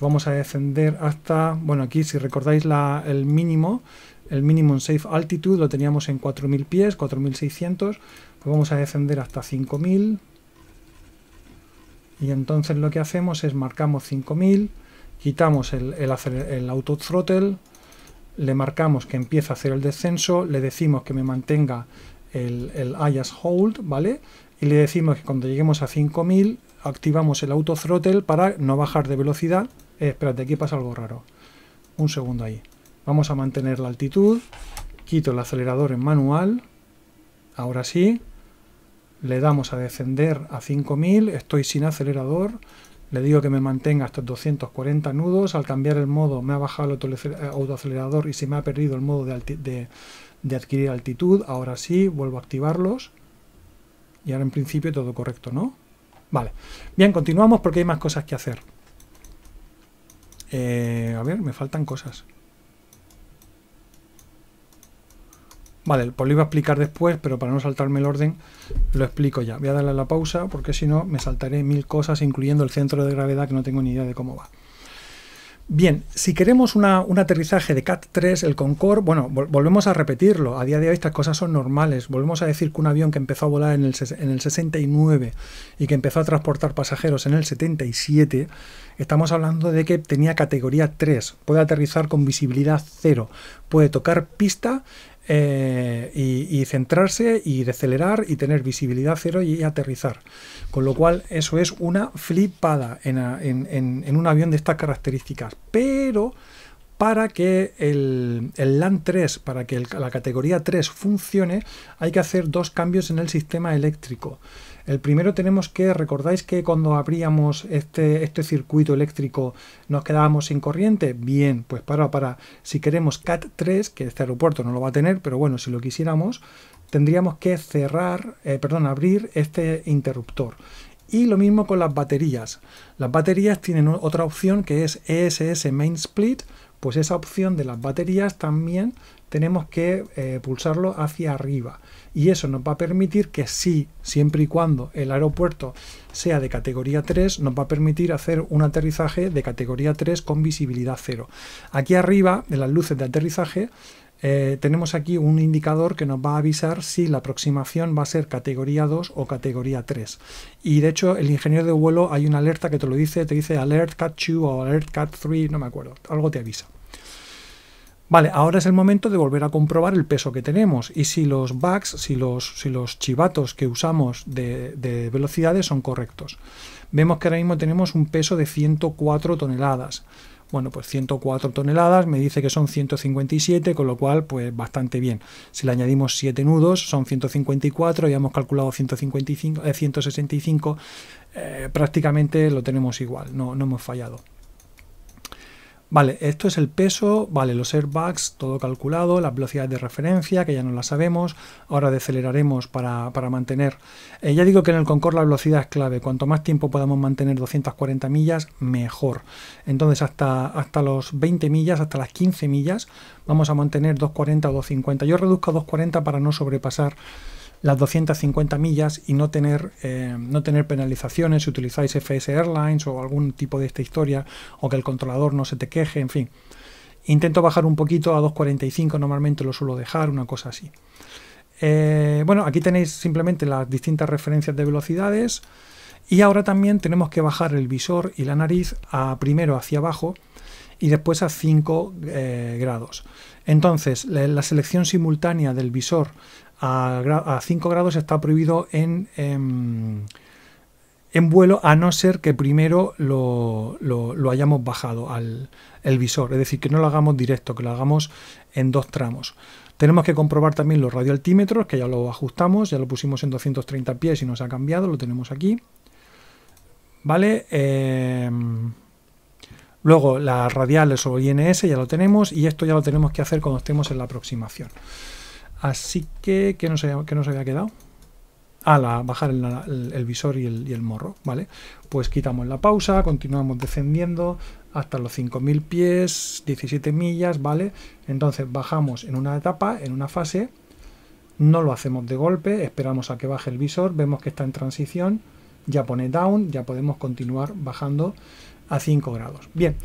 vamos a descender hasta, bueno, aquí si recordáis el mínimo, el en safe altitude lo teníamos en 4000 pies, 4600, pues vamos a descender hasta 5000 y entonces lo que hacemos es marcamos 5000, quitamos el, el, auto throttle, le marcamos que empieza a hacer el descenso, le decimos que me mantenga el, el IAS hold, ¿vale? Y le decimos que cuando lleguemos a 5000 activamos el auto throttle para no bajar de velocidad eh, espérate, aquí pasa algo raro. Un segundo ahí. Vamos a mantener la altitud. Quito el acelerador en manual. Ahora sí. Le damos a descender a 5000. Estoy sin acelerador. Le digo que me mantenga hasta 240 nudos. Al cambiar el modo me ha bajado el eh, autoacelerador y se me ha perdido el modo de adquirir altitud. Ahora sí, vuelvo a activarlos. Y ahora en principio todo correcto, ¿no? Vale. Bien, continuamos porque hay más cosas que hacer. Eh, a ver, me faltan cosas. Vale, pues lo iba a explicar después, pero para no saltarme el orden, lo explico ya. Voy a darle la pausa porque si no me saltaré mil cosas, incluyendo el centro de gravedad, que no tengo ni idea de cómo va. Bien, si queremos un aterrizaje de CAT-3, el Concorde, bueno, volvemos a repetirlo. A día de hoy estas cosas son normales. Volvemos a decir que un avión que empezó a volar en el, 69 y que empezó a transportar pasajeros en el 77, estamos hablando de que tenía categoría 3. Puede aterrizar con visibilidad 0. Puede tocar pista eh, y, centrarse y decelerar y tener visibilidad cero y aterrizar. Con lo cual, eso es una flipada en, un avión de estas características. Pero para que el, LAN 3, para que la categoría 3 funcione, hay que hacer dos cambios en el sistema eléctrico. El primero tenemos que, recordáis que cuando abríamos este, este, circuito eléctrico nos quedábamos sin corriente. Bien, pues para, para, si queremos CAT3, que este aeropuerto no lo va a tener, pero bueno, si lo quisiéramos, tendríamos que cerrar, eh, perdón, abrir este interruptor. Y lo mismo con las baterías. Las baterías tienen otra opción que es ESS Main Split. Pues esa opción de las baterías también tenemos que eh, pulsarlo hacia arriba y eso nos va a permitir que sí, siempre y cuando el aeropuerto sea de categoría 3, nos va a permitir hacer un aterrizaje de categoría 3 con visibilidad 0. Aquí arriba, de las luces de aterrizaje, eh, tenemos aquí un indicador que nos va a avisar si la aproximación va a ser categoría 2 o categoría 3. Y de hecho, el ingeniero de vuelo hay una alerta que te lo dice, te dice alert cat 2 o alert cat 3, no me acuerdo, algo te avisa. Vale, ahora es el momento de volver a comprobar el peso que tenemos y si los bugs, si los, si los chivatos que usamos de, velocidades son correctos. Vemos que ahora mismo tenemos un peso de 104 toneladas. Bueno, pues 104 toneladas, me dice que son 157, con lo cual, pues bastante bien. Si le añadimos 7 nudos, son 154, ya hemos calculado 155, 165, eh, eh, prácticamente lo tenemos igual, no, no hemos fallado. Vale, esto es el peso, vale, los airbags, todo calculado, las velocidades de referencia, que ya no las sabemos, ahora deceleraremos para, mantener. Eh, ya digo que en el Concorde la velocidad es clave, cuanto más tiempo podamos mantener 240 millas, mejor. Entonces hasta, hasta los 20 millas, hasta las 15 millas, vamos a mantener 240 o 250. Yo reduzco a 240 para no sobrepasar las 250 millas y no tener, eh, no tener penalizaciones si utilizáis FS Airlines o algún tipo de esta historia o que el controlador no se te queje, en fin. Intento bajar un poquito a 2.45, normalmente lo suelo dejar, una cosa así. Eh, bueno, aquí tenéis simplemente las distintas referencias de velocidades y ahora también tenemos que bajar el visor y la nariz a primero hacia abajo y después a 5 eh, grados. Entonces, la, selección simultánea del visor a, 5 grados está prohibido en, em, en, vuelo a no ser que primero lo, hayamos bajado al el visor, es decir, que no lo hagamos directo, que lo hagamos en dos tramos. Tenemos que comprobar también los radioaltímetros, que ya lo ajustamos, ya lo pusimos en 230 pies y nos ha cambiado, lo tenemos aquí. ¿Vale? Em, luego las radiales o INS ya lo tenemos y esto ya lo tenemos que hacer cuando estemos en la aproximación. Así que, ¿qué nos había, quedado? A la, bajar el, visor y el, y el, morro, ¿vale? Pues quitamos la pausa, continuamos descendiendo hasta los 5.000 pies, 17 millas, ¿vale? Entonces bajamos en una etapa, en una fase, no lo hacemos de golpe, esperamos a que baje el visor, vemos que está en transición, ya pone down, ya podemos continuar bajando a 5 grados. Bien,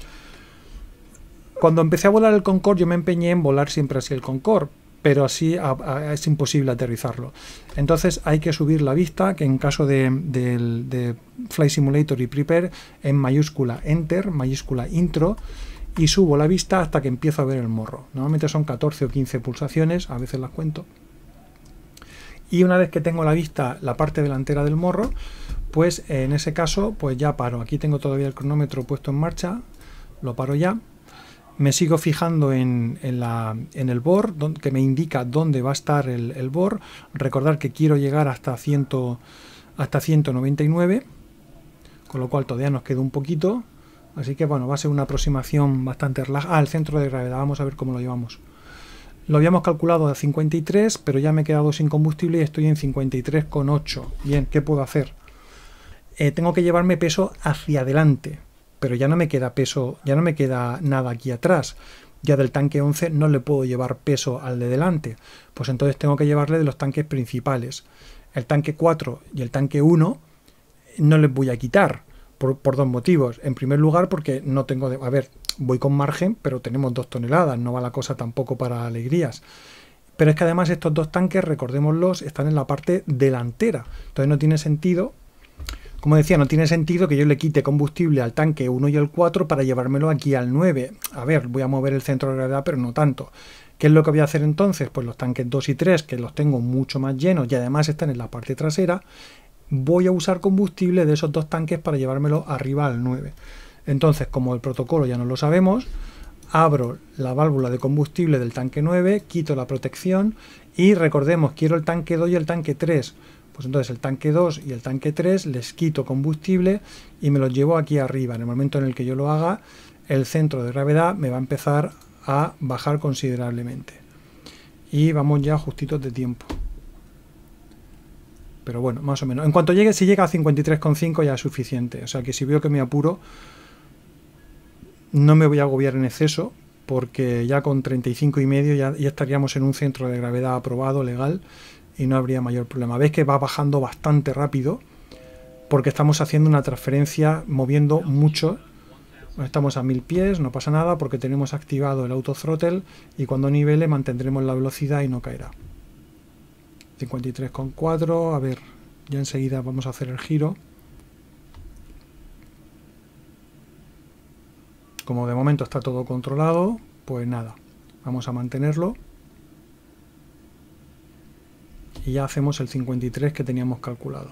cuando empecé a volar el Concorde yo me empeñé en volar siempre así el Concorde, pero así es imposible aterrizarlo. Entonces hay que subir la vista, que en caso de, Fly Simulator y Prepare, en mayúscula Enter, mayúscula Intro, y subo la vista hasta que empiezo a ver el morro. Normalmente son 14 o 15 pulsaciones, a veces las cuento. Y una vez que tengo la vista la parte delantera del morro, pues en ese caso pues ya paro. Aquí tengo todavía el cronómetro puesto en marcha, lo paro ya me sigo fijando en, el bor, que me indica dónde va a estar el, bor. Recordar que quiero llegar hasta, 100, hasta 199, con lo cual todavía nos queda un poquito. Así que bueno, va a ser una aproximación bastante relajada. Ah, el centro de gravedad, vamos a ver cómo lo llevamos. Lo habíamos calculado a 53, pero ya me he quedado sin combustible y estoy en 53,8. Bien, ¿qué puedo hacer? Eh, tengo que llevarme peso hacia adelante pero ya no me queda peso, ya no me queda nada aquí atrás. Ya del tanque 11 no le puedo llevar peso al de delante, pues entonces tengo que llevarle de los tanques principales. El tanque 4 y el tanque 1 no les voy a quitar por, dos motivos. En primer lugar, porque no tengo... De, a ver, voy con margen, pero tenemos dos toneladas, no va la cosa tampoco para alegrías. Pero es que además estos dos tanques, recordémoslos, están en la parte delantera. Entonces no tiene sentido como decía, no tiene sentido que yo le quite combustible al tanque 1 y al 4 para llevármelo aquí al 9. A ver, voy a mover el centro de gravedad, pero no tanto. ¿Qué es lo que voy a hacer entonces? Pues los tanques 2 y 3, que los tengo mucho más llenos y además están en la parte trasera, voy a usar combustible de esos dos tanques para llevármelo arriba al 9. Entonces, como el protocolo ya no lo sabemos, abro la válvula de combustible del tanque 9, quito la protección y recordemos, quiero el tanque 2 y el tanque 3. Pues entonces el tanque 2 y el tanque 3 les quito combustible y me los llevo aquí arriba. En el momento en el que yo lo haga, el centro de gravedad me va a empezar a bajar considerablemente. Y vamos ya justitos de tiempo. Pero bueno, más o menos. En cuanto llegue, si llega a 53,5 ya es suficiente. O sea que si veo que me apuro, no me voy a agobiar en exceso, porque ya con 35 y medio ya estaríamos en un centro de gravedad aprobado, legal, y no habría mayor problema. Veis que va bajando bastante rápido porque estamos haciendo una transferencia moviendo mucho. Estamos a 1000 pies, no pasa nada porque tenemos activado el auto throttle y cuando nivele mantendremos la velocidad y no caerá. 53,4, a ver, ya enseguida vamos a hacer el giro. Como de momento está todo controlado, pues nada, vamos a mantenerlo y ya hacemos el 53 que teníamos calculado.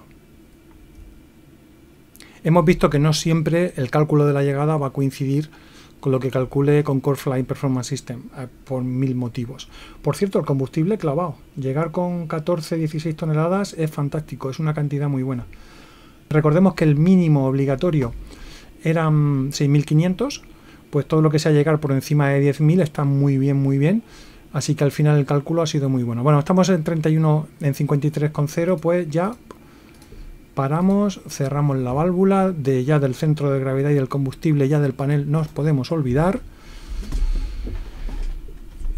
Hemos visto que no siempre el cálculo de la llegada va a coincidir con lo que calcule con Core Performance System, eh, por mil motivos. Por cierto, el combustible clavado. Llegar con 14-16 toneladas es fantástico, es una cantidad muy buena. Recordemos que el mínimo obligatorio eran 6.500, pues todo lo que sea llegar por encima de 10.000 está muy bien, muy bien. Así que al final el cálculo ha sido muy bueno. Bueno, estamos en 31, en 53,0, pues ya paramos, cerramos la válvula de ya del centro de gravedad y del combustible, ya del panel, no os podemos olvidar.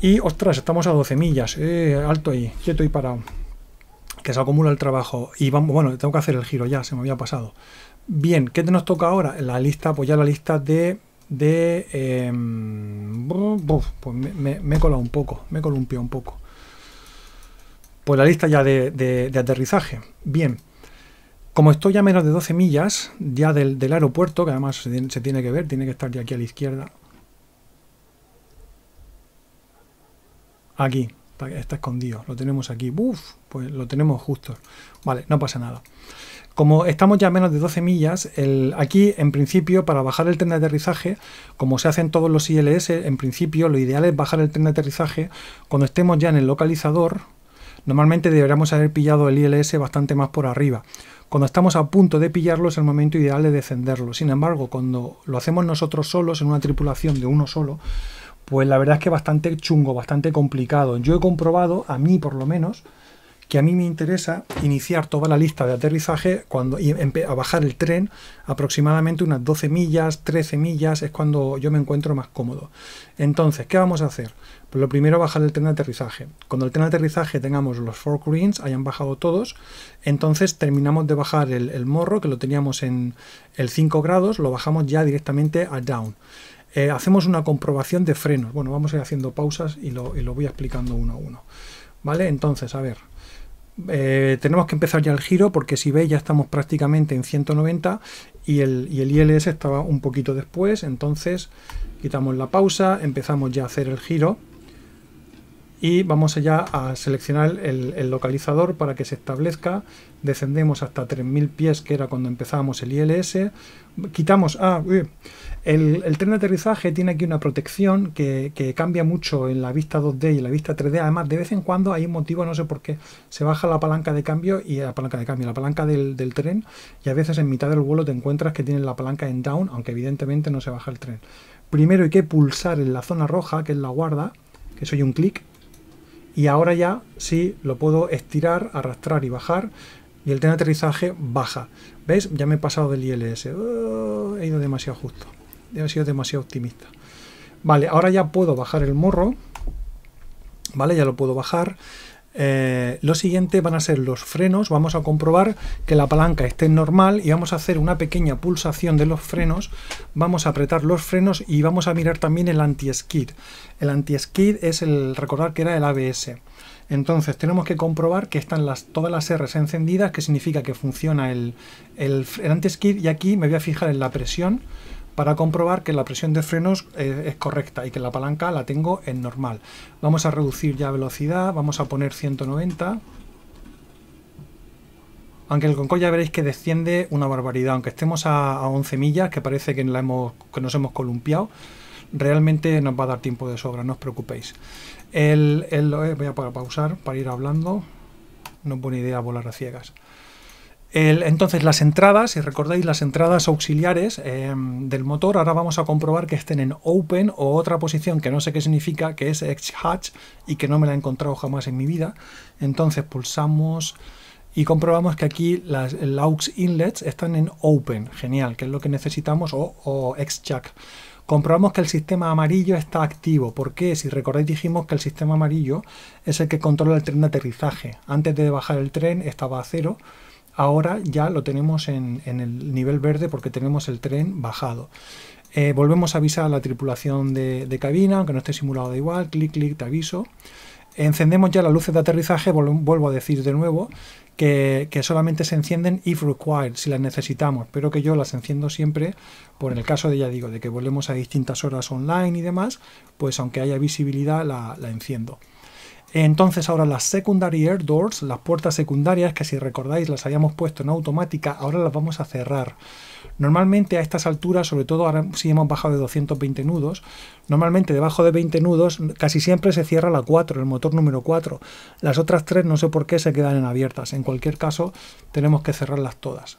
Y ostras, estamos a 12 millas, eh, alto ahí, quieto y parado. Que se acumula el trabajo. Y vamos, bueno, tengo que hacer el giro ya, se me había pasado. Bien, ¿qué nos toca ahora? La lista, pues ya la lista de de... Em, pues me, me, he colado un poco, me he columpiado un poco. Pues la lista ya de, de, aterrizaje. Bien, como estoy a menos de 12 millas ya del, aeropuerto, que además se, se, tiene que ver, tiene que estar de aquí a la izquierda. Aquí. Está, escondido. Lo tenemos aquí. Uf, pues lo tenemos justo. Vale, no pasa nada. Como estamos ya a menos de 12 millas, aquí en principio para bajar el tren de aterrizaje, como se hacen todos los ILS, en principio lo ideal es bajar el tren de aterrizaje cuando estemos ya en el localizador. Normalmente deberíamos haber pillado el ILS bastante más por arriba. Cuando estamos a punto de pillarlo es el momento ideal de descenderlo. Sin embargo, cuando lo hacemos nosotros solos en una tripulación de uno solo, pues la verdad es que bastante chungo, bastante complicado. Yo he comprobado, a mí por lo menos, que a mí me interesa iniciar toda la lista de aterrizaje cuando y a bajar el tren aproximadamente unas 12 millas, 13 millas es cuando yo me encuentro más cómodo. Entonces, ¿qué vamos a hacer? Pues lo primero bajar el tren de aterrizaje. Cuando el tren de aterrizaje tengamos los four greens, hayan bajado todos, entonces terminamos de bajar el, el morro que lo teníamos en el 5 grados, lo bajamos ya directamente a down. Eh, hacemos una comprobación de frenos. Bueno, vamos a ir haciendo pausas y lo, voy explicando uno a uno. ¿Vale? Entonces, a ver, eh, tenemos que empezar ya el giro porque si veis ya estamos prácticamente en 190 y el, y ILS estaba un poquito después, entonces quitamos la pausa, empezamos ya a hacer el giro y vamos ya a seleccionar el, el, localizador para que se establezca. Descendemos hasta 3000 pies, que era cuando empezábamos el ILS quitamos, ah, el, tren de aterrizaje tiene aquí una protección que, cambia mucho en la vista 2D y la vista 3D. Además, de vez en cuando hay un motivo, no sé por qué, se baja la palanca de cambio y la palanca de cambio, la palanca del, tren, y a veces en mitad del vuelo te encuentras que tiene la palanca en down, aunque evidentemente no se baja el tren. Primero hay que pulsar en la zona roja, que es la guarda, que soy un clic, y ahora ya sí lo puedo estirar, arrastrar y bajar, y el tren de aterrizaje baja. ¿Veis? Ya me he pasado del ILS. Oh, he ido demasiado justo. He sido demasiado optimista. Vale, ahora ya puedo bajar el morro. Vale, ya lo puedo bajar. Eh, lo siguiente van a ser los frenos. Vamos a comprobar que la palanca esté normal y vamos a hacer una pequeña pulsación de los frenos. Vamos a apretar los frenos y vamos a mirar también el anti-skid. El anti-skid es el recordar que era el ABS. Entonces tenemos que comprobar que están todas las R's encendidas, que significa que funciona el, el, y aquí me voy a fijar en la presión para comprobar que la presión de frenos eh, es correcta y que la palanca la tengo en normal. Vamos a reducir ya velocidad, vamos a poner 190. Aunque el concó ya veréis que desciende una barbaridad, aunque estemos a, 11 millas, que parece que, que nos hemos columpiado, realmente nos va a dar tiempo de sobra, no os preocupéis. El, eh, voy a pausar para ir hablando. No es buena idea volar a ciegas. entonces las entradas, si recordáis las entradas auxiliares em, del motor, ahora vamos a comprobar que estén en open o otra posición que no sé qué significa, que es hatch y que no me la he encontrado jamás en mi vida. Entonces pulsamos y comprobamos que aquí las aux inlets están en open, genial, que es lo que necesitamos, o, ex jack comprobamos que el sistema amarillo está activo. ¿Por qué? Si recordáis dijimos que el sistema amarillo es el que controla el tren de aterrizaje. Antes de bajar el tren estaba a cero. Ahora ya lo tenemos en, el nivel verde porque tenemos el tren bajado. Eh, volvemos a avisar a la tripulación de, de cabina, aunque no esté simulado de igual, clic, clic, te aviso. Encendemos ya las luces de aterrizaje, vuelvo a decir de nuevo, que, solamente se encienden if required, si las necesitamos, pero que yo las enciendo siempre por el caso de, ya digo, de que volvemos a distintas horas online y demás, pues aunque haya visibilidad la, la enciendo. Entonces ahora las secondary air doors, las puertas secundarias, que si recordáis las habíamos puesto en automática, ahora las vamos a cerrar. Normalmente a estas alturas, sobre todo ahora si hemos bajado de 220 nudos, normalmente debajo de 20 nudos casi siempre se cierra la 4, el motor número 4. Las otras 3 no sé por qué se quedan en abiertas. En cualquier caso tenemos que cerrarlas todas.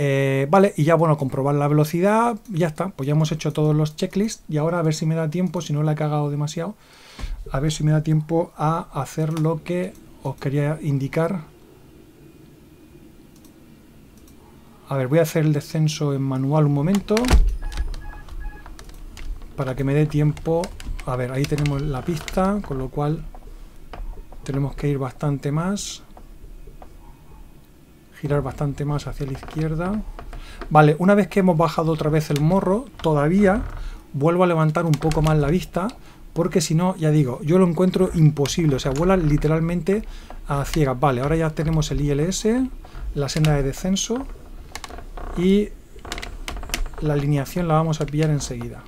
Eh, vale, y ya bueno, comprobar la velocidad, ya está, pues ya hemos hecho todos los checklists y ahora a ver si me da tiempo, si no la he cagado demasiado a ver si me da tiempo a hacer lo que os quería indicar. A ver, voy a hacer el descenso en manual un momento para que me dé tiempo. A ver, ahí tenemos la pista, con lo cual tenemos que ir bastante más. Girar bastante más hacia la izquierda. Vale, una vez que hemos bajado otra vez el morro, todavía vuelvo a levantar un poco más la vista porque si no, ya digo, yo lo encuentro imposible, o sea, vuela literalmente a ciegas. Vale, ahora ya tenemos el ILS, la senda de descenso y la alineación la vamos a pillar enseguida.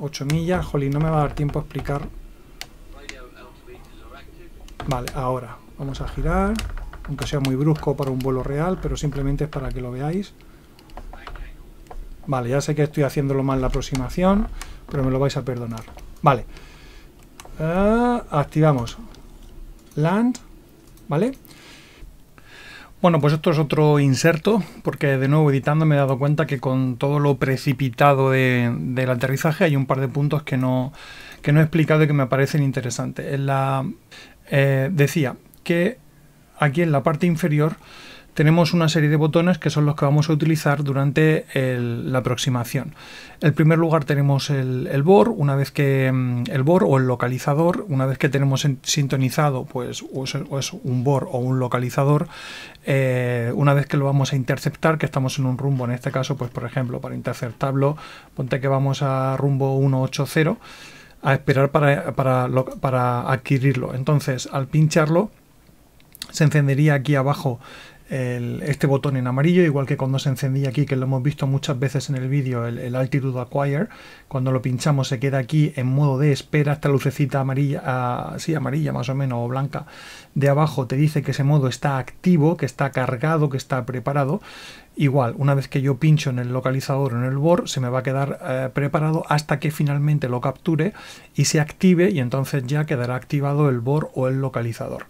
8 millas, jolín, no me va a dar tiempo a explicar. Vale, ahora vamos a girar, aunque sea muy brusco para un vuelo real, pero simplemente es para que lo veáis. Vale, ya sé que estoy haciéndolo mal la aproximación, pero me lo vais a perdonar. Vale. Ah, activamos. Land. ¿Vale? Bueno, pues esto es otro inserto, porque de nuevo editando me he dado cuenta que con todo lo precipitado del aterrizaje hay un par de puntos que no, no he explicado y que me parecen interesantes. Eh, decía que aquí en la parte inferior tenemos una serie de botones que son los que vamos a utilizar durante la aproximación. En primer lugar tenemos el, BOR, una vez que mm, el BOR o el localizador, una vez que tenemos sintonizado, pues es, un BOR o un localizador, eh, una vez que lo vamos a interceptar, que estamos en un rumbo, en este caso, pues por ejemplo, para interceptarlo, ponte que vamos a rumbo 180 a esperar para, para adquirirlo. Entonces, al pincharlo, se encendería aquí abajo este botón en amarillo, igual que cuando se encendía aquí, que lo hemos visto muchas veces en el vídeo, el, Altitude Acquire, cuando lo pinchamos se queda aquí en modo de espera, esta lucecita amarilla, ah, sí, amarilla más o menos, o blanca, de abajo te dice que ese modo está activo, que está cargado, que está preparado, Igual, una vez que yo pincho en el localizador o en el BOR, se me va a quedar eh, preparado hasta que finalmente lo capture y se active y entonces ya quedará activado el BOR o el localizador.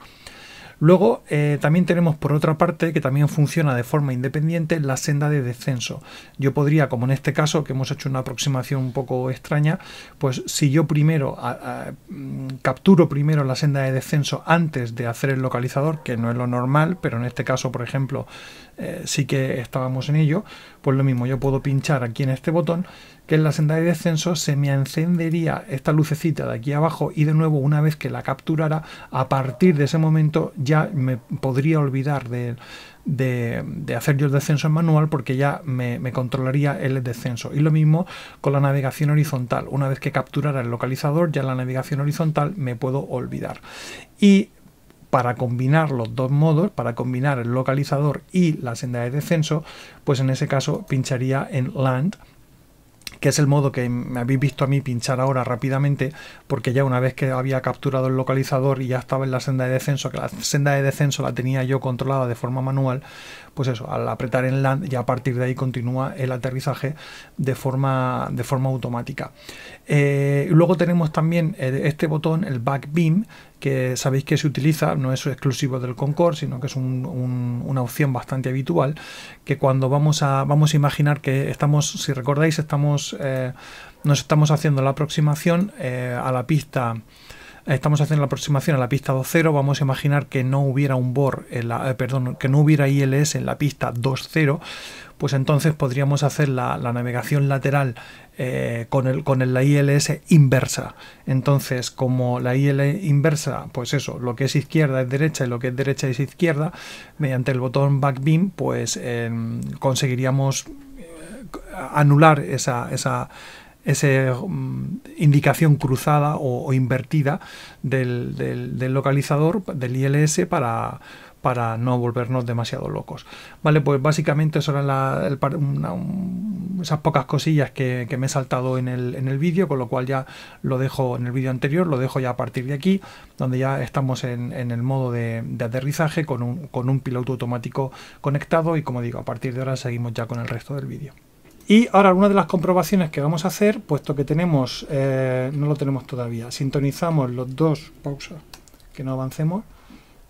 Luego eh, también tenemos por otra parte que también funciona de forma independiente la senda de descenso. Yo podría, como en este caso que hemos hecho una aproximación un poco extraña, pues si yo primero mm, capturo primero la senda de descenso antes de hacer el localizador, que no es lo normal, pero en este caso, por ejemplo, eh, sí que estábamos en ello, pues lo mismo, yo puedo pinchar aquí en este botón en la senda de descenso se me encendería esta lucecita de aquí abajo y de nuevo una vez que la capturara, a partir de ese momento ya me podría olvidar de, hacer yo el descenso en manual porque ya me, me, controlaría el descenso. Y lo mismo con la navegación horizontal. Una vez que capturara el localizador, ya la navegación horizontal me puedo olvidar. Y para combinar los dos modos, para combinar el localizador y la senda de descenso, pues en ese caso pincharía en Land que es el modo que me habéis visto a mí pinchar ahora rápidamente, porque ya una vez que había capturado el localizador y ya estaba en la senda de descenso, que la senda de descenso la tenía yo controlada de forma manual, pues eso, al apretar en land ya a partir de ahí continúa el aterrizaje de forma, de forma automática. Eh, luego tenemos también eh, este botón, el back beam, que sabéis que se utiliza, no es exclusivo del Concorde, sino que es una opción bastante habitual, que cuando vamos a, vamos a imaginar que estamos, si recordáis, estamos, eh, nos estamos haciendo la aproximación eh, a la pista estamos haciendo la aproximación a la pista 2.0, vamos a imaginar que no hubiera un BOR, en la, eh, perdón, que no hubiera ILS en la pista 2.0, pues entonces podríamos hacer la, navegación lateral eh, con, el, con la ILS inversa. Entonces, como la IL inversa, pues eso, lo que es izquierda es derecha y lo que es derecha es izquierda, mediante el botón Backbeam, pues em, conseguiríamos eh, anular esa, esa esa mm, indicación cruzada o, invertida del, localizador, del ILS, para, para no volvernos demasiado locos. Vale, pues básicamente eso esas pocas cosillas que, me he saltado en el, vídeo, con lo cual ya lo dejo en el vídeo anterior, lo dejo ya a partir de aquí, donde ya estamos en, en el modo de, aterrizaje con un piloto automático conectado y como digo, a partir de ahora seguimos ya con el resto del vídeo. Y ahora una de las comprobaciones que vamos a hacer, puesto que tenemos, eh, no lo tenemos todavía, sintonizamos los dos, pausa, que no avancemos,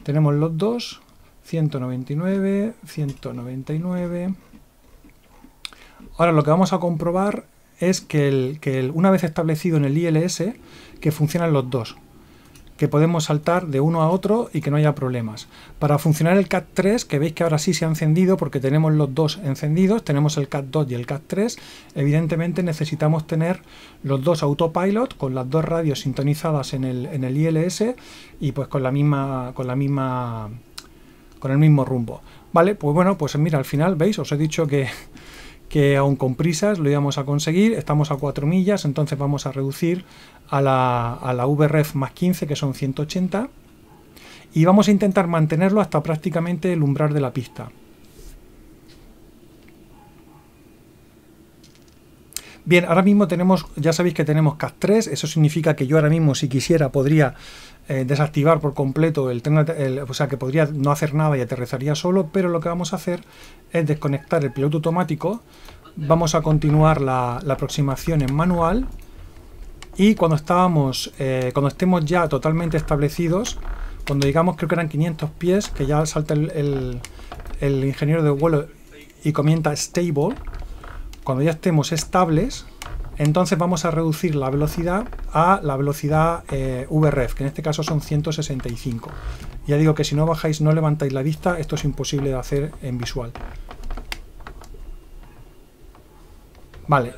tenemos los dos, 199, 199. Ahora lo que vamos a comprobar es que, el, una vez establecido en el ILS, que funcionan los dos que podemos saltar de uno a otro y que no haya problemas. Para funcionar el CAT3, que veis que ahora sí se ha encendido porque tenemos los dos encendidos, tenemos el CAT2 y el CAT3, evidentemente necesitamos tener los dos autopilot con las dos radios sintonizadas en el, en el ILS y pues con la misma con la misma con el mismo rumbo. Vale, pues bueno, pues mira, al final, ¿veis? Os he dicho que que aún con prisas lo íbamos a conseguir, estamos a 4 millas, entonces vamos a reducir a la, a VRF más 15, que son 180, y vamos a intentar mantenerlo hasta prácticamente el umbral de la pista. Bien, ahora mismo tenemos, ya sabéis que tenemos cas 3 eso significa que yo ahora mismo si quisiera podría eh, desactivar por completo el tren, o sea que podría no hacer nada y aterrizaría solo, pero lo que vamos a hacer es desconectar el piloto automático, vamos a continuar la aproximación en manual y cuando estábamos, eh, cuando estemos ya totalmente establecidos, cuando digamos creo que eran 500 pies, que ya salta el, ingeniero de vuelo y comienza stable, cuando ya estemos estables, entonces vamos a reducir la velocidad a la velocidad eh, VRF, e que en este caso son 165. Ya digo que si no bajáis, no levantáis la vista, esto es imposible de hacer en visual. Vale,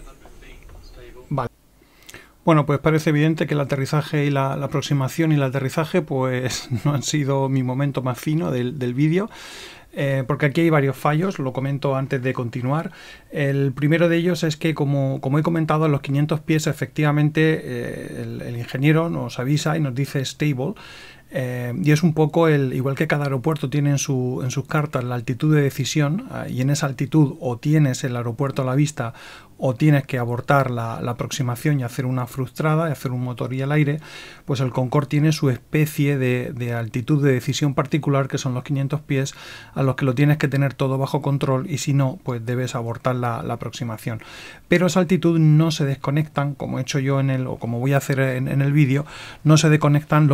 bueno, pues parece evidente que el aterrizaje y la, aproximación y el aterrizaje pues no han sido mi momento más fino del, vídeo. Eh, porque aquí hay varios fallos, lo comento antes de continuar. El primero de ellos es que, como, he comentado, a los 500 pies efectivamente eh, el, ingeniero nos avisa y nos dice stable. Eh, y es un poco el, igual que cada aeropuerto tiene en, su, en sus cartas la altitud de decisión, ah, y en esa altitud o tienes el aeropuerto a la vista o tienes que abortar la, aproximación y hacer una frustrada, y hacer un motor y al aire, pues el Concorde tiene su especie de, altitud de decisión particular, que son los 500 pies, a los que lo tienes que tener todo bajo control y si no, pues debes abortar la, aproximación. Pero esa altitud no se desconectan, como he hecho yo en el, o como voy a hacer en, el vídeo, no se desconectan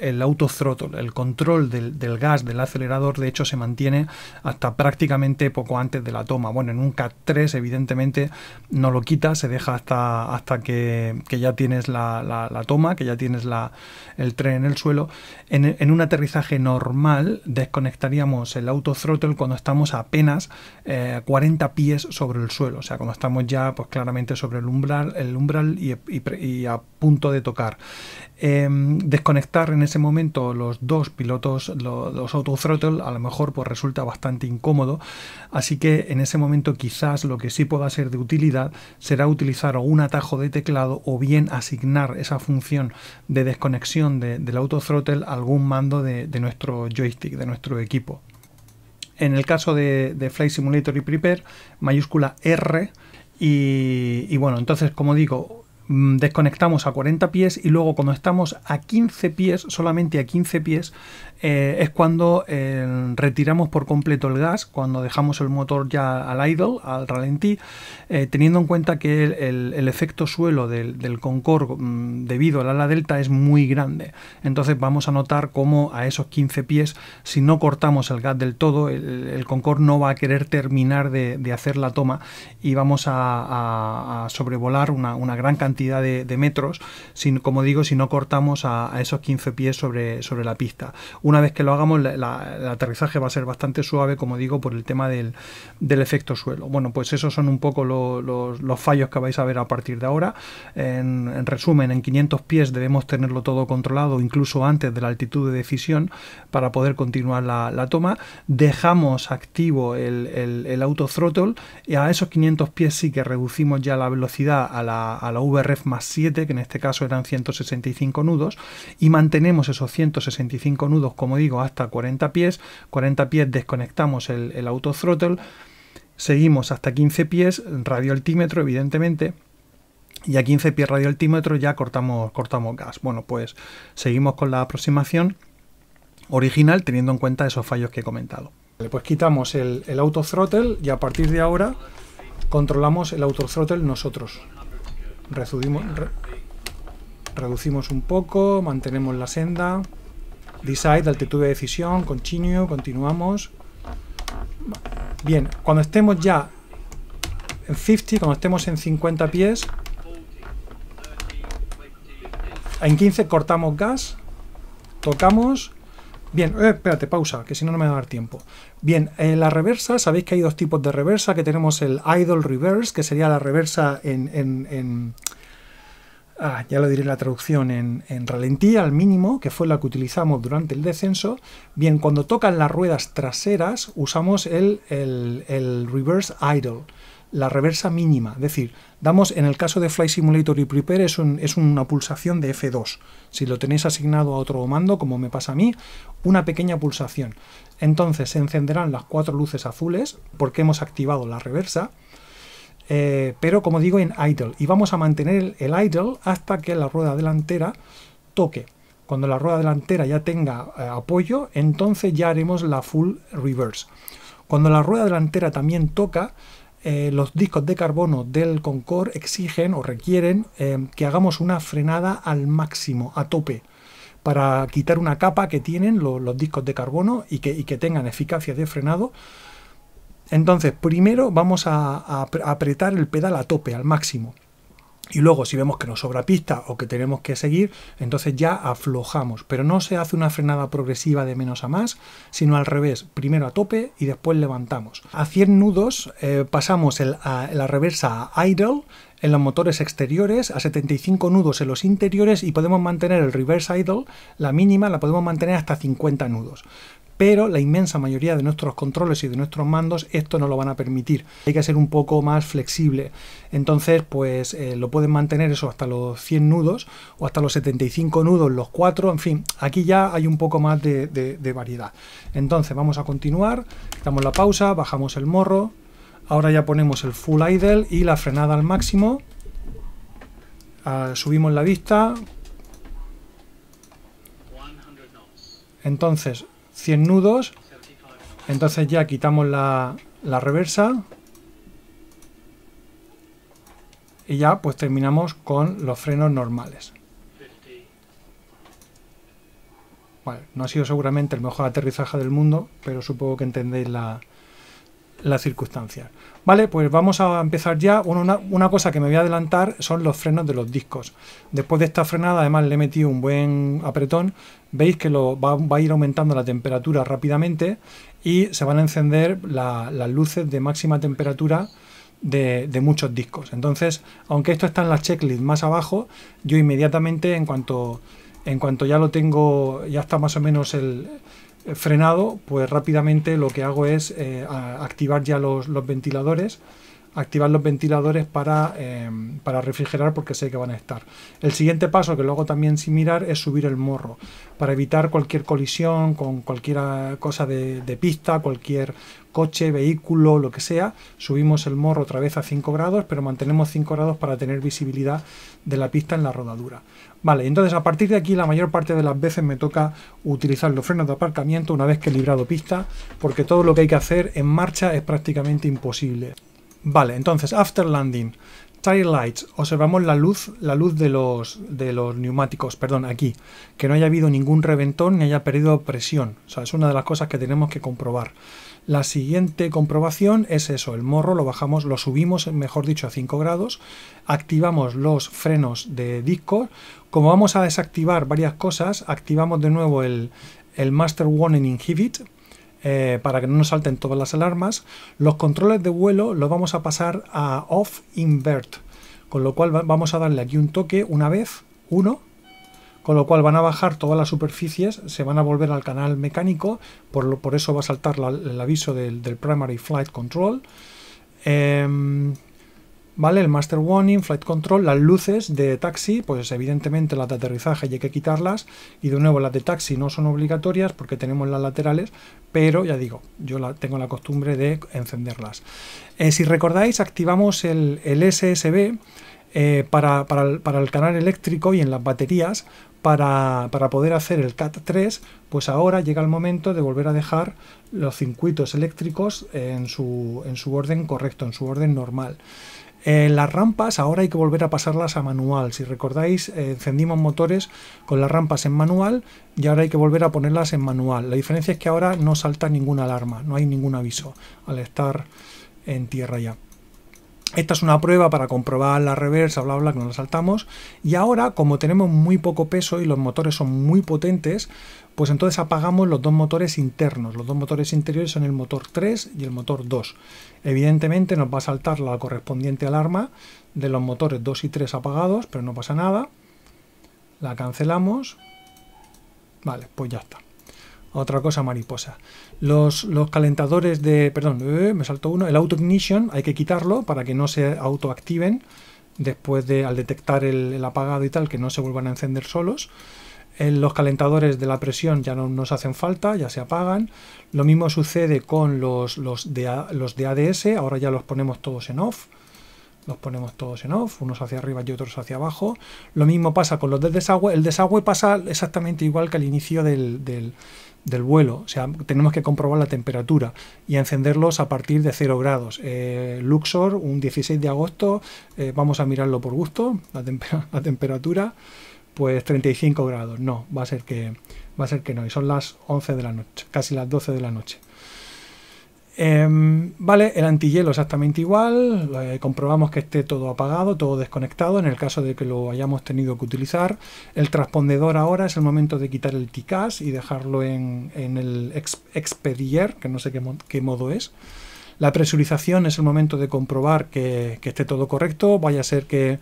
el, autothrottle, auto el control del, del gas, del acelerador, de hecho se mantiene hasta prácticamente poco antes de la toma. Bueno, en un CAT 3 evidentemente no lo quita, se deja hasta, hasta que, ya tienes la, toma, que ya tienes el tren en el suelo. En, un aterrizaje normal desconectaríamos el autothrottle cuando estamos apenas 40 eh, pies sobre el suelo, o sea, cuando estamos ya pues claramente sobre el umbral, el umbral y a punto de tocar. Em, desconectar en ese momento los dos pilotos, los, auto autothrottle, a lo mejor pues resulta bastante incómodo. Así que en ese momento quizás lo que sí pueda ser de utilidad será utilizar un atajo de teclado o bien asignar esa función de desconexión del autothrottle a algún mando de, nuestro joystick, de nuestro equipo. En el caso de, Flight Simulator y Prepare, mayúscula R. y bueno, entonces como digo, Mm, desconectamos a 40 pies y luego cuando estamos a 15 pies, solamente a 15 pies, eh, es cuando eh, retiramos por completo el gas, cuando dejamos el motor ya al idle, al ralentí, eh, teniendo en cuenta que el, efecto suelo del, Concorde mm, debido al ala delta es muy grande. Entonces vamos a notar cómo a esos 15 pies, si no cortamos el gas del todo, el, Concorde no va a querer terminar de, hacer la toma y vamos a, sobrevolar una, gran cantidad de, metros, como digo, si no cortamos a, esos 15 pies sobre, sobre la pista una vez que lo hagamos, el aterrizaje va a ser bastante suave, como digo, por el tema del, efecto suelo. Bueno, pues esos son un poco los fallos que vais a ver a partir de ahora. En, resumen, en 500 pies debemos tenerlo todo controlado, incluso antes de la altitud de decisión, para poder continuar la, toma. Dejamos activo el, el, auto throttle y a esos 500 pies sí que reducimos ya la velocidad a la, a la VRF más 7, que en este caso eran 165 nudos, y mantenemos esos 165 nudos como digo, hasta 40 pies, 40 pies desconectamos el, el auto seguimos hasta 15 pies, radioaltímetro evidentemente, y a 15 pies radioaltímetro ya cortamos, cortamos gas. Bueno, pues seguimos con la aproximación original teniendo en cuenta esos fallos que he comentado. Vale, pues quitamos el, el auto y a partir de ahora controlamos el autothrottle nosotros. reducimos un poco, mantenemos la senda. Decide, altitud de decisión, continue, continuamos. Bien, cuando estemos ya en 50, cuando estemos en 50 pies, en 15 cortamos gas, tocamos. Bien, eh, espérate, pausa, que si no, no me va a dar tiempo. Bien, en la reversa, sabéis que hay dos tipos de reversa, que tenemos el idle reverse, que sería la reversa en, en, en Ah, ya lo diré la traducción en, ralentía, al mínimo, que fue la que utilizamos durante el descenso. Bien, cuando tocan las ruedas traseras usamos el, reverse idle, la reversa mínima. Es decir, damos, en el caso de Fly Simulator y Prepare es, un, es una pulsación de F2. Si lo tenéis asignado a otro mando, como me pasa a mí, una pequeña pulsación. Entonces se encenderán las cuatro luces azules porque hemos activado la reversa eh, pero como digo en idle. Y vamos a mantener el, idle hasta que la rueda delantera toque. Cuando la rueda delantera ya tenga eh, apoyo, entonces ya haremos la full reverse. Cuando la rueda delantera también toca, eh, los discos de carbono del Concorde exigen o requieren que hagamos una frenada al máximo, a tope para quitar una capa que tienen los, discos de carbono y que tengan eficacia de frenado entonces, primero vamos a, apretar el pedal a tope, al máximo. Y luego, si vemos que nos sobra pista o que tenemos que seguir, entonces ya aflojamos. Pero no se hace una frenada progresiva de menos a más, sino al revés. Primero a tope y después levantamos. A 100 nudos eh, pasamos la reversa a idle en los motores exteriores, a 75 nudos en los interiores y podemos mantener el reverse idle, la mínima la podemos mantener hasta 50 nudos pero la inmensa mayoría de nuestros controles y de nuestros mandos esto no lo van a permitir. Hay que ser un poco más flexible. Entonces, pues eh, lo pueden mantener eso hasta los 100 nudos o hasta los 75 nudos, los 4, en fin, aquí ya hay un poco más de, variedad. Entonces, vamos a continuar, Damos la pausa, bajamos el morro, ahora ya ponemos el full idle y la frenada al máximo. Ah, subimos la vista. Entonces, 100 nudos. Entonces ya quitamos la, la reversa. Y ya pues terminamos con los frenos normales. Vale, no ha sido seguramente el mejor aterrizaje del mundo, pero supongo que entendéis la, circunstancia. Vale, pues vamos a empezar ya. una, cosa que me voy a adelantar son los frenos de los discos. Después de esta frenada, además le he metido un buen apretón. Veis que lo, va, a ir aumentando la temperatura rápidamente y se van a encender las luces de máxima temperatura de, de, muchos discos. Entonces, aunque esto está en la checklist más abajo, yo inmediatamente en cuanto, en cuanto ya lo tengo, ya está más o menos el, frenado, pues rápidamente lo que hago es eh, activar ya los, los ventiladores activar los ventiladores para, eh, para refrigerar porque sé que van a estar. El siguiente paso, que luego también sin mirar, es subir el morro para evitar cualquier colisión con cualquier cosa de, de pista, cualquier coche, vehículo, lo que sea. Subimos el morro otra vez a 5 grados, pero mantenemos 5 grados para tener visibilidad de la pista en la rodadura. Vale, entonces a partir de aquí la mayor parte de las veces me toca utilizar los frenos de aparcamiento una vez que he librado pista, porque todo lo que hay que hacer en marcha es prácticamente imposible. Vale, entonces, after landing, tire lights, observamos la luz, la luz de los, de los neumáticos, perdón, aquí, que no haya habido ningún reventón ni haya perdido presión. O sea, es una de las cosas que tenemos que comprobar. La siguiente comprobación es eso, el morro lo bajamos, lo subimos, mejor dicho, a 5 grados, activamos los frenos de disco. Como vamos a desactivar varias cosas, activamos de nuevo el, el Master Warning Inhibit, eh, para que no nos salten todas las alarmas, los controles de vuelo los vamos a pasar a off invert, con lo cual vamos a darle aquí un toque una vez, uno, con lo cual van a bajar todas las superficies, se van a volver al canal mecánico, por, por eso va a saltar el aviso del, Primary Flight Control. Em, ¿vale? El Master Warning, Flight Control, las luces de taxi, pues evidentemente las de aterrizaje hay que quitarlas, y de nuevo las de taxi no son obligatorias porque tenemos las laterales, pero ya digo, yo la, tengo la costumbre de encenderlas. Eh, si recordáis, activamos el, SSB eh, para, el, canal eléctrico y en las baterías, para, poder hacer el CAT3, pues ahora llega el momento de volver a dejar los circuitos eléctricos en su, en su orden correcto, en su orden normal las rampas ahora hay que volver a pasarlas a manual. Si recordáis, eh, encendimos motores con las rampas en manual y ahora hay que volver a ponerlas en manual. La diferencia es que ahora no salta ninguna alarma, no hay ningún aviso al estar en tierra ya. Esta es una prueba para comprobar la reversa, bla, bla, que nos la saltamos. Y ahora, como tenemos muy poco peso y los motores son muy potentes, pues entonces apagamos los dos motores internos. Los dos motores interiores son el motor 3 y el motor 2. Evidentemente nos va a saltar la correspondiente alarma de los motores 2 y 3 apagados, pero no pasa nada. La cancelamos. Vale, pues ya está. Otra cosa mariposa los, calentadores de... Perdón, eh, me saltó uno. El auto ignition hay que quitarlo para que no se autoactiven después de al detectar el, apagado y tal, que no se vuelvan a encender solos. Eh, los calentadores de la presión ya no nos hacen falta, ya se apagan. Lo mismo sucede con los, de, los de ADS, ahora ya los ponemos todos en off. Los ponemos todos en off, unos hacia arriba y otros hacia abajo. Lo mismo pasa con los del desagüe. El desagüe pasa exactamente igual que al inicio del, del vuelo, o sea, tenemos que comprobar la temperatura y encenderlos a partir de 0 grados. Eh, Luxor, un 16 de agosto, eh, vamos a mirarlo por gusto, la, temperatura, pues 35 grados. No, va a ser que va a ser que no, y son las 11 de la noche, casi las 12 de la noche. Em, vale, el antihielo exactamente igual, eh, comprobamos que esté todo apagado, todo desconectado en el caso de que lo hayamos tenido que utilizar. El transpondedor ahora es el momento de quitar el TICAS y dejarlo en, el expedier, que no sé qué, modo es. La presurización es el momento de comprobar que, esté todo correcto, vaya a ser que,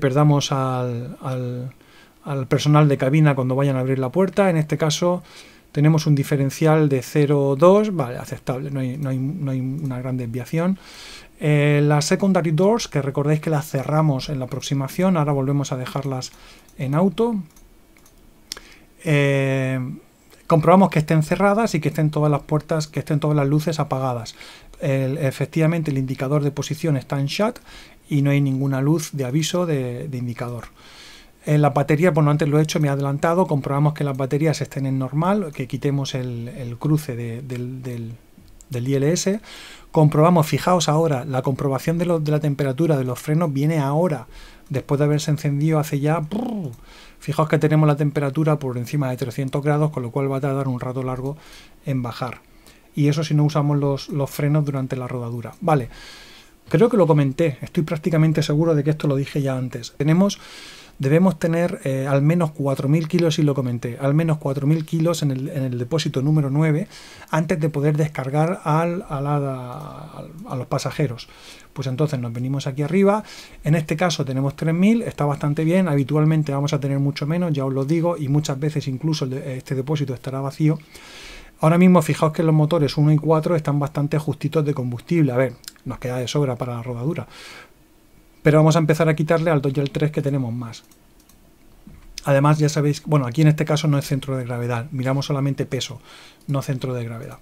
perdamos al, al personal de cabina cuando vayan a abrir la puerta, en este caso tenemos un diferencial de 0,2, vale, aceptable, no hay, una gran desviación. Eh, las secondary doors, que recordéis que las cerramos en la aproximación, ahora volvemos a dejarlas en auto. Eh, comprobamos que estén cerradas y que estén todas las puertas, que estén todas las luces apagadas. efectivamente el indicador de posición está en shut y no hay ninguna luz de aviso de indicador. En las baterías, bueno, antes lo he hecho, me he adelantado, comprobamos que las baterías estén en normal, que quitemos el, cruce del, del, ILS. Comprobamos, fijaos ahora, la comprobación de, la temperatura de los frenos viene ahora, después de haberse encendido hace ya... fijaos que tenemos la temperatura por encima de 300 grados, con lo cual va a tardar un rato largo en bajar. Y eso si no usamos los, los frenos durante la rodadura. Vale, creo que lo comenté, estoy prácticamente seguro de que esto lo dije ya antes. Tenemos debemos tener eh, al menos 4.000 kilos, y lo comenté, al menos 4.000 kilos en el, en el, depósito número 9 antes de poder descargar al, a, a los pasajeros. Pues entonces nos venimos aquí arriba, en este caso tenemos 3.000, está bastante bien, habitualmente vamos a tener mucho menos, ya os lo digo, y muchas veces incluso este depósito estará vacío. Ahora mismo fijaos que los motores 1 y 4 están bastante justitos de combustible. A ver, nos queda de sobra para la rodadura. Pero vamos a empezar a quitarle al 2 y al 3 que tenemos más. Además, ya sabéis, bueno, aquí en este caso no es centro de gravedad, miramos solamente peso, no centro de gravedad.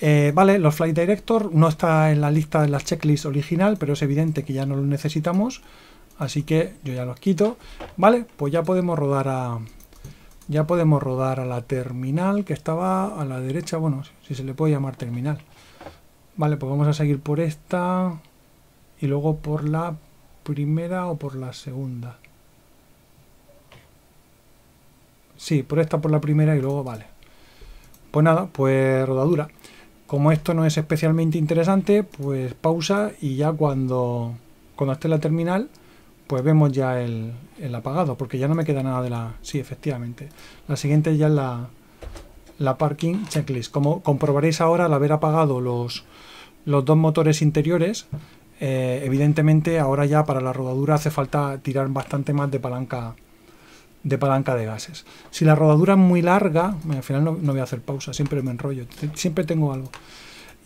Eh, vale, los Flight Director no está en la lista de las checklists original, pero es evidente que ya no los necesitamos, así que yo ya los quito. Vale, pues ya podemos rodar a ya podemos rodar a la terminal que estaba a la derecha, bueno, si se le puede llamar terminal. Vale, pues vamos a seguir por esta y luego por la primera o por la segunda. Sí, por esta, por la primera y luego vale. Pues nada, pues rodadura. Como esto no es especialmente interesante, pues pausa y ya cuando, cuando esté la terminal, pues vemos ya el, apagado, porque ya no me queda nada de la... Sí, efectivamente. La siguiente ya es la, la parking checklist. Como comprobaréis ahora al haber apagado los, los dos motores interiores, eh, evidentemente ahora ya para la rodadura hace falta tirar bastante más de palanca de palanca de gases. Si la rodadura es muy larga, al final no, voy a hacer pausa, siempre me enrollo, siempre tengo algo.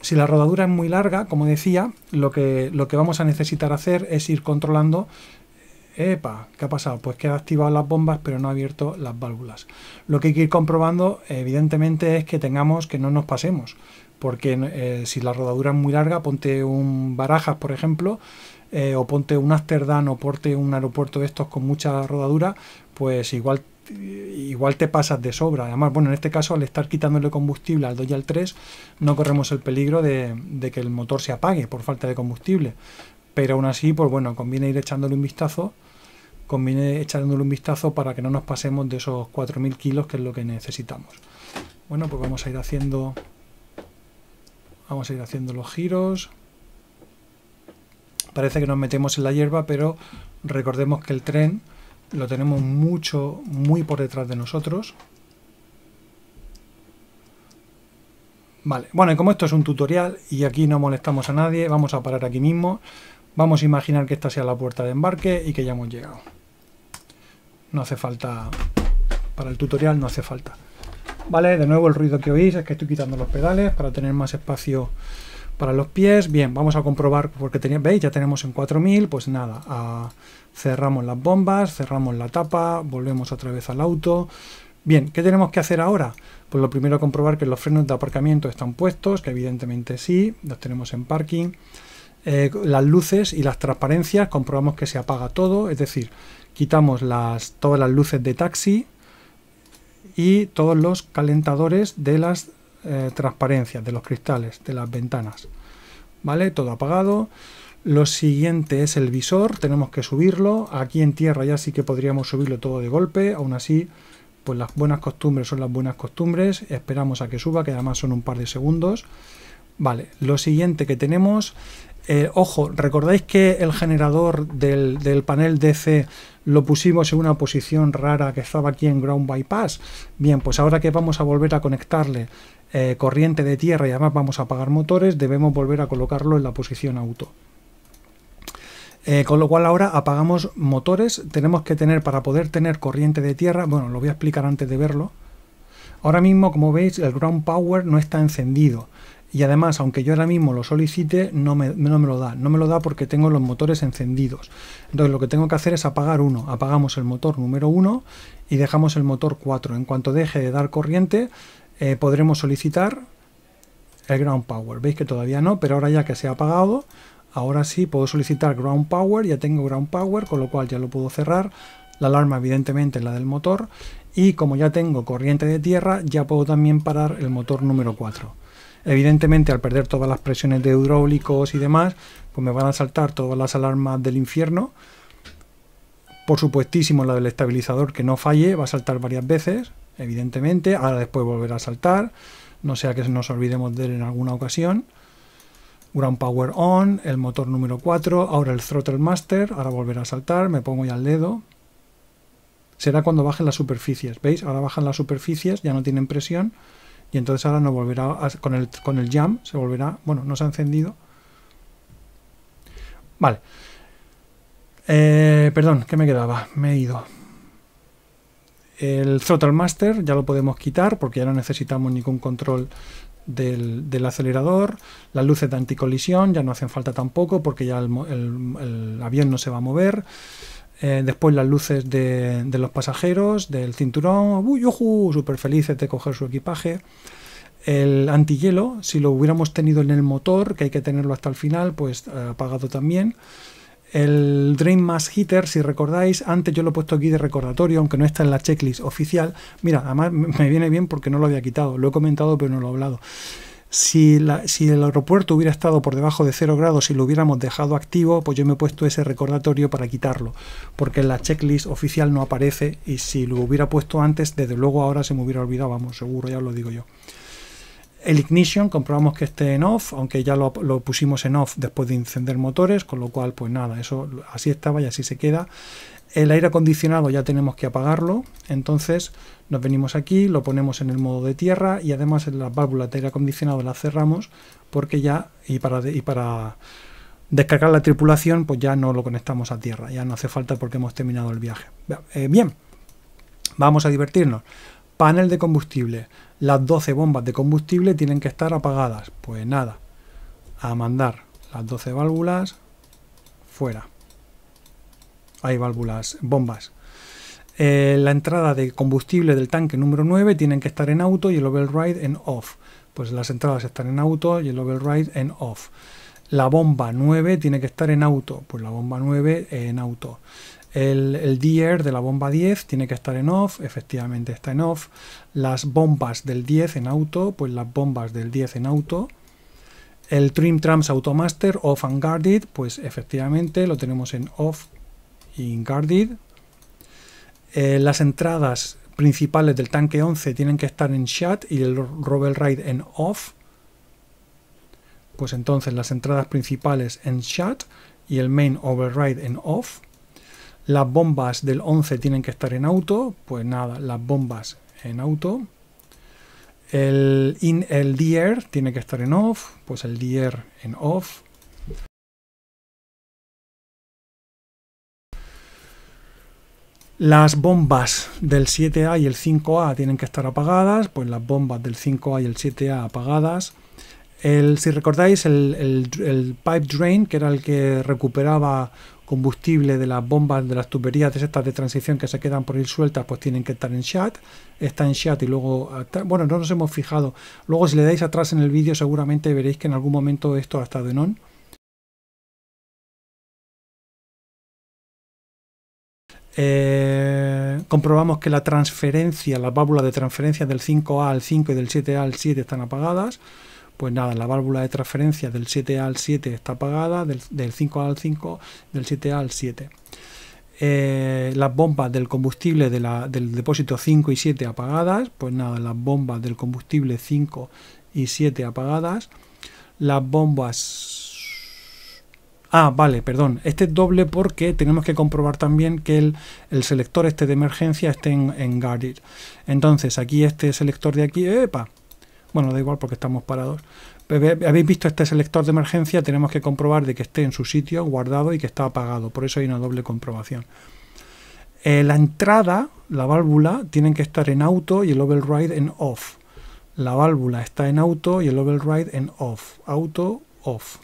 Si la rodadura es muy larga, como decía, lo que, lo que vamos a necesitar hacer es ir controlando Epa, ¿qué ha pasado? Pues que ha activado las bombas pero no ha abierto las válvulas. Lo que hay que ir comprobando evidentemente es que tengamos que no nos pasemos porque eh, si la rodadura es muy larga, ponte un Barajas, por ejemplo, eh, o ponte un asterdan o ponte un aeropuerto de estos con mucha rodadura, pues igual igual te pasas de sobra. Además, bueno, en este caso, al estar quitándole combustible al 2 y al 3, no corremos el peligro de, que el motor se apague por falta de combustible. Pero aún así, pues bueno, conviene ir echándole un vistazo. Conviene echándole un vistazo para que no nos pasemos de esos 4.000 kilos, que es lo que necesitamos. Bueno, pues vamos a ir haciendo Vamos a ir haciendo los giros. Parece que nos metemos en la hierba, pero recordemos que el tren lo tenemos mucho, muy por detrás de nosotros. Vale, bueno, y como esto es un tutorial y aquí no molestamos a nadie, vamos a parar aquí mismo. Vamos a imaginar que esta sea la puerta de embarque y que ya hemos llegado. No hace falta, para el tutorial no hace falta. ¿vale? De nuevo el ruido que oís es que estoy quitando los pedales para tener más espacio para los pies. Bien, vamos a comprobar, porque tenía, veis, ya tenemos en 4000, pues nada, cerramos las bombas, cerramos la tapa, volvemos otra vez al auto. Bien, ¿qué tenemos que hacer ahora? Pues lo primero comprobar que los frenos de aparcamiento están puestos, que evidentemente sí, los tenemos en parking. Eh, las luces y las transparencias, comprobamos que se apaga todo, es decir, quitamos las, todas las luces de taxi, y todos los calentadores de las eh, transparencias, de los cristales, de las ventanas. ¿Vale? Todo apagado. Lo siguiente es el visor, tenemos que subirlo. Aquí en tierra ya sí que podríamos subirlo todo de golpe, aún así, pues las buenas costumbres son las buenas costumbres. Esperamos a que suba, que además son un par de segundos. Vale, lo siguiente que tenemos, eh, ojo, recordáis que el generador del, del panel DC lo pusimos en una posición rara que estaba aquí en Ground Bypass. Bien, pues ahora que vamos a volver a conectarle eh, corriente de tierra y además vamos a apagar motores, debemos volver a colocarlo en la posición auto. Eh, con lo cual ahora apagamos motores, tenemos que tener, para poder tener corriente de tierra, bueno, lo voy a explicar antes de verlo. Ahora mismo, como veis, el ground power no está encendido y además, aunque yo ahora mismo lo solicite, no me, no me, lo da. No me lo da porque tengo los motores encendidos. Entonces lo que tengo que hacer es apagar uno. Apagamos el motor número uno y dejamos el motor 4. En cuanto deje de dar corriente, eh, podremos solicitar el ground power. Veis que todavía no, pero ahora ya que se ha apagado, ahora sí puedo solicitar ground power. Ya tengo ground power, con lo cual ya lo puedo cerrar. La alarma evidentemente es la del motor. Y como ya tengo corriente de tierra, ya puedo también parar el motor número 4. Evidentemente, al perder todas las presiones de hidráulicos y demás, pues me van a saltar todas las alarmas del infierno. Por supuestísimo, la del estabilizador que no falle, va a saltar varias veces, evidentemente. Ahora después volverá a saltar, no sea que nos olvidemos de él en alguna ocasión. Ground Power On, el motor número 4, ahora el Throttle Master, ahora volverá a saltar, me pongo ya al dedo. Será cuando bajen las superficies, ¿veis? Ahora bajan las superficies, ya no tienen presión y entonces ahora no volverá con, el, con el jam se volverá bueno no se ha encendido vale eh, perdón qué me quedaba me he ido el throttle master ya lo podemos quitar porque ya no necesitamos ningún control del, del, acelerador, las luces de anticolisión ya no hacen falta tampoco porque ya el, el, avión no se va a mover, eh, después las luces de, los pasajeros, del cinturón, uy, súper felices de coger su equipaje. El antihielo, si lo hubiéramos tenido en el motor, que hay que tenerlo hasta el final, pues eh, apagado también. El Drain Mass Heater, si recordáis, antes yo lo he puesto aquí de recordatorio, aunque no está en la checklist oficial. Mira, además me viene bien porque no lo había quitado, lo he comentado pero no lo he hablado. Si, el aeropuerto hubiera estado por debajo de 0 grados y lo hubiéramos dejado activo, pues yo me he puesto ese recordatorio para quitarlo, porque en la checklist oficial no aparece y si lo hubiera puesto antes, desde luego ahora se me hubiera olvidado, vamos, seguro, ya lo digo yo. El ignition comprobamos que esté en off, aunque ya lo, lo, pusimos en off después de encender motores, con lo cual pues nada, eso así estaba y así se queda. El aire acondicionado ya tenemos que apagarlo, entonces nos venimos aquí, lo ponemos en el modo de tierra y además en las válvulas de aire acondicionado las cerramos porque ya, y para, y para descargar la tripulación, pues ya no lo conectamos a tierra, ya no hace falta porque hemos terminado el viaje. Eh, bien, vamos a divertirnos. Panel de combustible. Las 12 bombas de combustible tienen que estar apagadas. Pues nada, a mandar las 12 válvulas fuera. Hay válvulas, bombas eh, la entrada de combustible del tanque número 9 tienen que estar en auto y el level ride en off. Pues las entradas están en auto y el level ride en off. La bomba 9 tiene que estar en auto, pues la bomba 9 en auto. El, el de la bomba 10 tiene que estar en off, efectivamente está en off. Las bombas del 10 en auto, pues las bombas del 10 en auto. El Trim Trams Automaster off and guarded, pues efectivamente lo tenemos en off y guarded, eh, las entradas principales del tanque 11 tienen que estar en shut y el override ride en off. Pues entonces las entradas principales en shut y el main override en off. Las bombas del 11 tienen que estar en auto. Pues nada, las bombas en auto. El, in, el DR tiene que estar en off. Pues el DR en off. Las bombas del 7A y el 5A tienen que estar apagadas, pues las bombas del 5A y el 7A apagadas. El, si recordáis, el, el, pipe drain, que era el que recuperaba combustible de las bombas, de las tuberías de estas de transición que se quedan por ir sueltas, pues tienen que estar en chat. Está en chat y luego, bueno, no nos hemos fijado. Luego si le dais atrás en el vídeo seguramente veréis que en algún momento esto ha estado en on. Eh, comprobamos que la transferencia, las válvulas de transferencia del 5A al 5 y del 7A al 7 están apagadas. Pues nada, la válvula de transferencia del 7A al 7 está apagada, del, 5A al 5, del 7A al 7. Eh, las bombas del combustible del depósito 5 y 7 apagadas, pues nada, las bombas del combustible 5 y 7 apagadas. Las bombas Ah, vale, perdón. Este es doble porque tenemos que comprobar también que el, selector este de emergencia esté en, guarded. Entonces, aquí este selector de aquí, ¡epa! Bueno, da igual porque estamos parados. Habéis visto este selector de emergencia, tenemos que comprobar de que esté en su sitio, guardado y que está apagado. Por eso hay una doble comprobación. Eh, la entrada, la válvula, tienen que estar en auto y el override en off. La válvula está en auto y el override en off. Auto, off.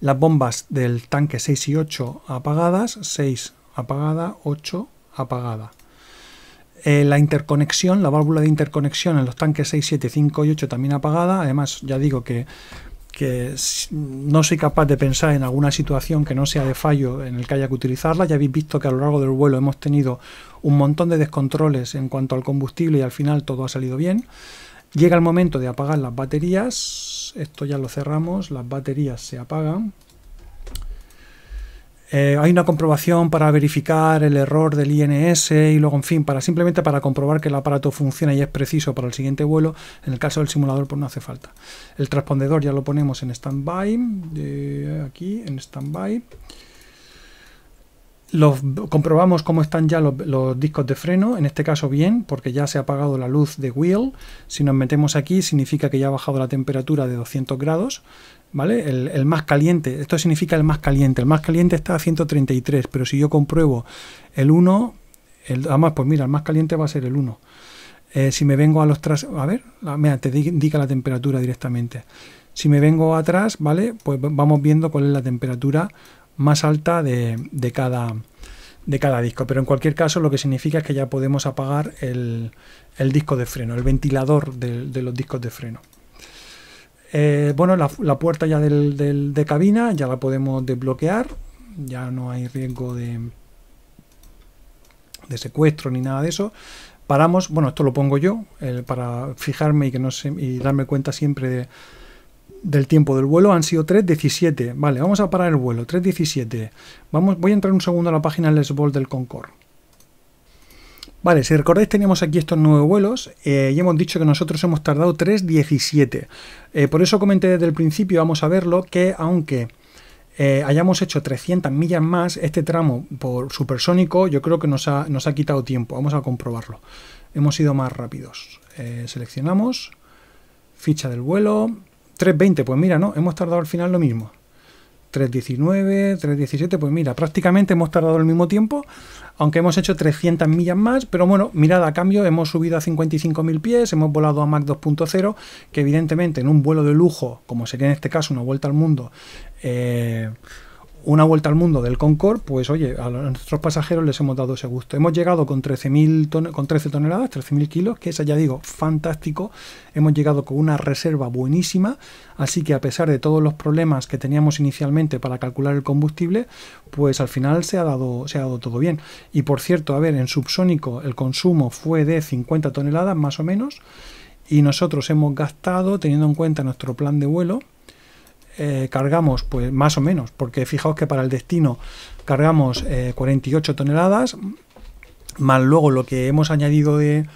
Las bombas del tanque 6 y 8 apagadas, 6 apagada, 8 apagada. Eh, la interconexión, la válvula de interconexión en los tanques 6, 7, 5 y 8 también apagada. Además, ya digo que, que no soy capaz de pensar en alguna situación que no sea de fallo en el que haya que utilizarla. Ya habéis visto que a lo largo del vuelo hemos tenido un montón de descontroles en cuanto al combustible y al final todo ha salido bien. Llega el momento de apagar las baterías esto ya lo cerramos, las baterías se apagan. Eh, hay una comprobación para verificar el error del INS y luego, en fin, para simplemente para comprobar que el aparato funciona y es preciso para el siguiente vuelo. En el caso del simulador, pues no hace falta. El transpondedor ya lo ponemos en standby, eh, aquí en standby. by comprobamos cómo están ya los, discos de freno, en este caso bien, porque ya se ha apagado la luz de wheel. Si nos metemos aquí, significa que ya ha bajado la temperatura de 200 grados, ¿vale? El, más caliente, esto significa el más caliente, el más caliente está a 133, pero si yo compruebo el 1, el, además, pues mira, el más caliente va a ser el 1. Eh, si me vengo a los tras... A ver, mira, te indica la temperatura directamente. Si me vengo atrás, ¿vale? Pues vamos viendo cuál es la temperatura más alta de, cada, de cada disco. Pero en cualquier caso lo que significa es que ya podemos apagar el, el disco de freno, el ventilador de, los discos de freno. Eh, bueno, la, puerta ya del, de cabina ya la podemos desbloquear, ya no hay riesgo de, de secuestro ni nada de eso. Paramos, bueno, esto lo pongo yo para fijarme y, que no se, y darme cuenta siempre de, del tiempo del vuelo han sido 3.17. Vale, vamos a parar el vuelo, 3.17. Vamos, voy a entrar un segundo a la página Les Vol del Concorde. Vale, si recordáis teníamos aquí estos nueve vuelos eh, y hemos dicho que nosotros hemos tardado 3.17. Eh, por eso comenté desde el principio, vamos a verlo, que aunque eh, hayamos hecho 300 millas más, este tramo por supersónico yo creo que nos ha, nos ha quitado tiempo. Vamos a comprobarlo. Hemos ido más rápidos. seleccionamos, ficha del vuelo, 3.20, pues mira, no, hemos tardado al final lo mismo. 3.19, 3.17, pues mira, prácticamente hemos tardado el mismo tiempo, aunque hemos hecho 300 millas más, pero bueno, mirad, a cambio hemos subido a 55.000 pies, hemos volado a Mach 2.0, que evidentemente en un vuelo de lujo, como sería en este caso una vuelta al mundo, eh, una vuelta al mundo del Concorde, pues oye, a nuestros pasajeros les hemos dado ese gusto. Hemos llegado con 13, con toneladas, 13.000 kilos, que es, ya digo, fantástico. Hemos llegado con una reserva buenísima, así que a pesar de todos los problemas que teníamos inicialmente para calcular el combustible, pues al final se ha dado, se ha dado todo bien. Y por cierto, a ver, en subsónico el consumo fue de 50 toneladas más o menos, y nosotros hemos gastado, teniendo en cuenta nuestro plan de vuelo, eh, cargamos, pues más o menos, porque fijaos que para el destino cargamos 48 eh, toneladas, más luego lo que hemos añadido de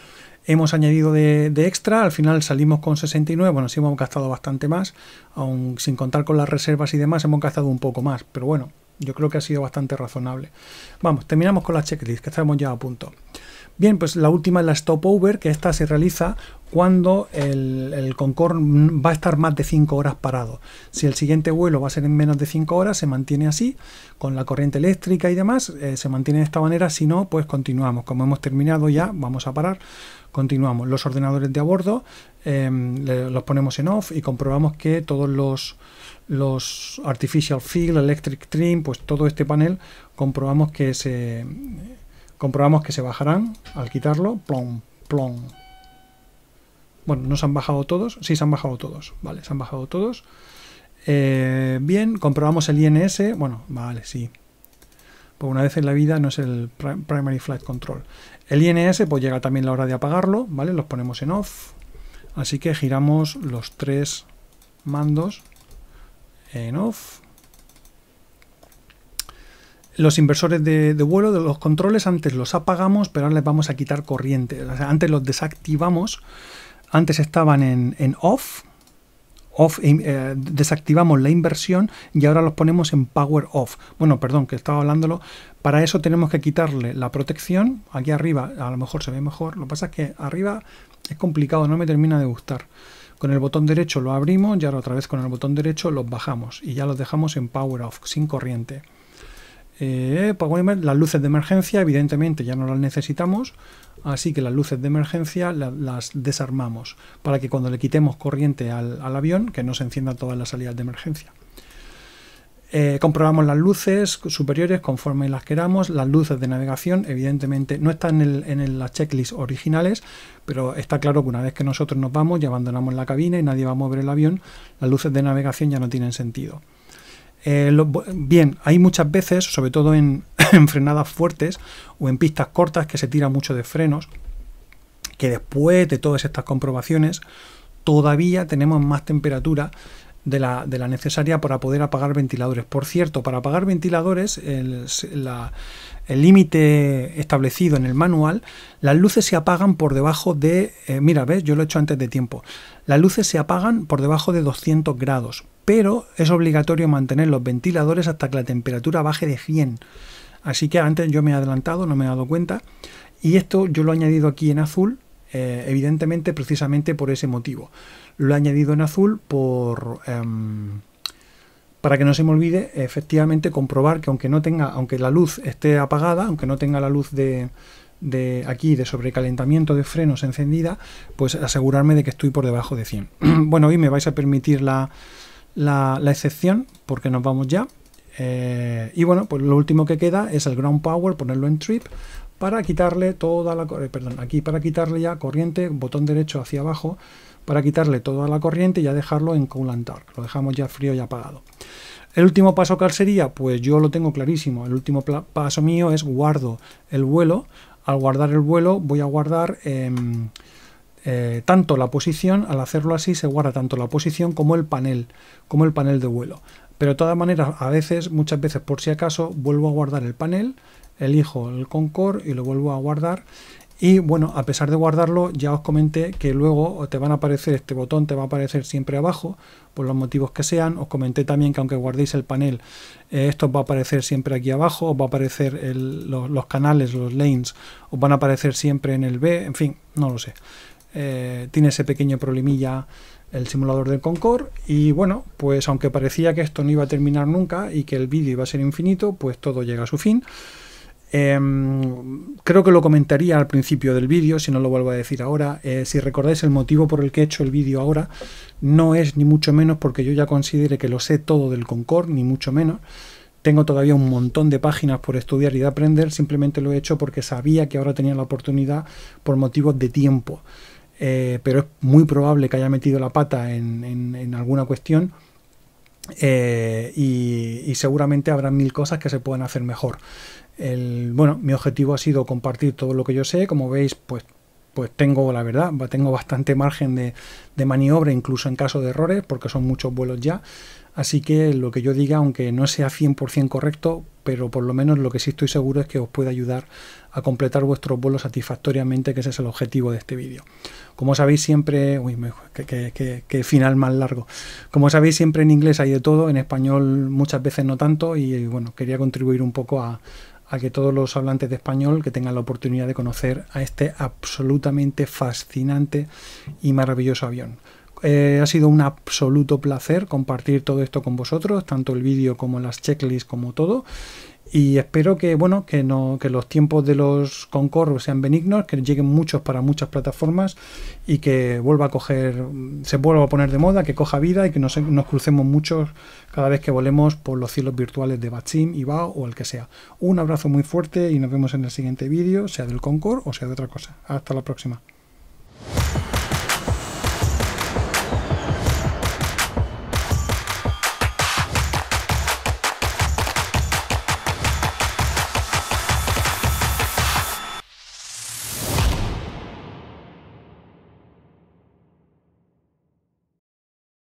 hemos añadido de, extra, al final salimos con 69, bueno, si hemos gastado bastante más, aún sin contar con las reservas y demás, hemos gastado un poco más, pero bueno, yo creo que ha sido bastante razonable. Vamos, terminamos con la checklist, que estamos ya a punto. Bien, pues la última es la stopover, que esta se realiza cuando el, el Concorde va a estar más de 5 horas parado. Si el siguiente vuelo va a ser en menos de 5 horas, se mantiene así, con la corriente eléctrica y demás, eh, se mantiene de esta manera, si no, pues continuamos. Como hemos terminado ya, vamos a parar, continuamos. Los ordenadores de a bordo em, los ponemos en off y comprobamos que todos los, los artificial field, electric trim, pues todo este panel, comprobamos que se Comprobamos que se bajarán al quitarlo. Plom, plom. Bueno, no se han bajado todos. Sí, se han bajado todos. Vale, se han bajado todos. Eh, bien, comprobamos el INS. Bueno, vale, sí. Por pues una vez en la vida no es el Primary Flight Control. El INS, pues llega también la hora de apagarlo, ¿vale? Los ponemos en off. Así que giramos los tres mandos en off los inversores de, vuelo de los controles antes los apagamos, pero ahora les vamos a quitar corriente. antes los desactivamos, antes estaban en, off, eh, desactivamos la inversión y ahora los ponemos en power off. Bueno, perdón, que estaba hablándolo. Para eso tenemos que quitarle la protección. Aquí arriba, a lo mejor se ve mejor. Lo que pasa es que arriba es complicado, no me termina de gustar. Con el botón derecho lo abrimos y ahora otra vez con el botón derecho los bajamos y ya los dejamos en power off, sin corriente. Eh, pues las luces de emergencia, evidentemente, ya no las necesitamos, así que las luces de emergencia las desarmamos para que cuando le quitemos corriente al, avión, que no se encienda todas las salidas de emergencia. Eh, comprobamos las luces superiores conforme las queramos, las luces de navegación, evidentemente no están en, las checklists originales, pero está claro que una vez que nosotros nos vamos y abandonamos la cabina y nadie va a mover el avión, las luces de navegación ya no tienen sentido. Eh, bien, hay muchas veces, sobre todo en, en, frenadas fuertes o en pistas cortas, que se tira mucho de frenos, que después de todas estas comprobaciones todavía tenemos más temperatura de la, de la necesaria para poder apagar ventiladores. Por cierto, para apagar ventiladores, el, límite establecido en el manual, las luces se apagan por debajo de, eh, mira, ves, yo lo he hecho antes de tiempo, las luces se apagan por debajo de 200 grados, pero es obligatorio mantener los ventiladores hasta que la temperatura baje de 100. Así que antes yo me he adelantado, no me he dado cuenta, y esto yo lo he añadido aquí en azul, eh, evidentemente precisamente por ese motivo lo he añadido en azul por... Em, para que no se me olvide efectivamente comprobar que aunque no tenga, aunque la luz esté apagada, aunque no tenga la luz de, aquí de sobrecalentamiento de frenos encendida, pues asegurarme de que estoy por debajo de 100. bueno, hoy me vais a permitir la, la, excepción porque nos vamos ya. Eh, y bueno, pues lo último que queda es el ground power, ponerlo en trip, para quitarle toda la eh, perdón, aquí para quitarle ya corriente, botón derecho hacia abajo, para quitarle toda la corriente y ya dejarlo en Coolant Lo dejamos ya frío y apagado. El último paso que sería, pues yo lo tengo clarísimo. El último paso mío es guardo el vuelo. Al guardar el vuelo voy a guardar em, eh, tanto la posición, al hacerlo así se guarda tanto la posición como el panel, como el panel de vuelo. Pero de todas maneras, a veces, muchas veces por si acaso, vuelvo a guardar el panel elijo el Concord y lo vuelvo a guardar y bueno, a pesar de guardarlo, ya os comenté que luego te van a aparecer, este botón te va a aparecer siempre abajo, por los motivos que sean. Os comenté también que aunque guardéis el panel, eh, esto va a aparecer siempre aquí abajo, os va a aparecer los, canales, los lanes, os van a aparecer siempre en el B, en fin, no lo sé. Eh, tiene ese pequeño problemilla el simulador del Concord y bueno, pues aunque parecía que esto no iba a terminar nunca y que el vídeo iba a ser infinito, pues todo llega a su fin. Em, creo que lo comentaría al principio del vídeo, si no lo vuelvo a decir ahora. Eh, si recordáis el motivo por el que he hecho el vídeo ahora, no es ni mucho menos porque yo ya considere que lo sé todo del Concord, ni mucho menos. Tengo todavía un montón de páginas por estudiar y de aprender, simplemente lo he hecho porque sabía que ahora tenía la oportunidad por motivos de tiempo. Eh, pero es muy probable que haya metido la pata en, alguna cuestión eh, y, y, seguramente habrá mil cosas que se puedan hacer mejor bueno, mi objetivo ha sido compartir todo lo que yo sé. Como veis, pues, pues tengo, la verdad, tengo bastante margen de, maniobra, incluso en caso de errores, porque son muchos vuelos ya. Así que lo que yo diga, aunque no sea 100% correcto, pero por lo menos lo que sí estoy seguro es que os puede ayudar a completar vuestros vuelos satisfactoriamente, que ese es el objetivo de este vídeo. Como sabéis siempre, uy, qué final más largo. Como sabéis siempre en inglés hay de todo, en español muchas veces no tanto, y bueno, quería contribuir un poco a, a que todos los hablantes de español que tengan la oportunidad de conocer a este absolutamente fascinante y maravilloso avión. Eh, ha sido un absoluto placer compartir todo esto con vosotros, tanto el vídeo como las checklists como todo y espero que bueno que no los tiempos de los concorros sean benignos que lleguen muchos para muchas plataformas y que vuelva a coger se vuelva a poner de moda que coja vida y que nos, nos crucemos muchos cada vez que volemos por los cielos virtuales de Batsim, Ibao o el que sea un abrazo muy fuerte y nos vemos en el siguiente vídeo sea del concord o sea de otra cosa hasta la próxima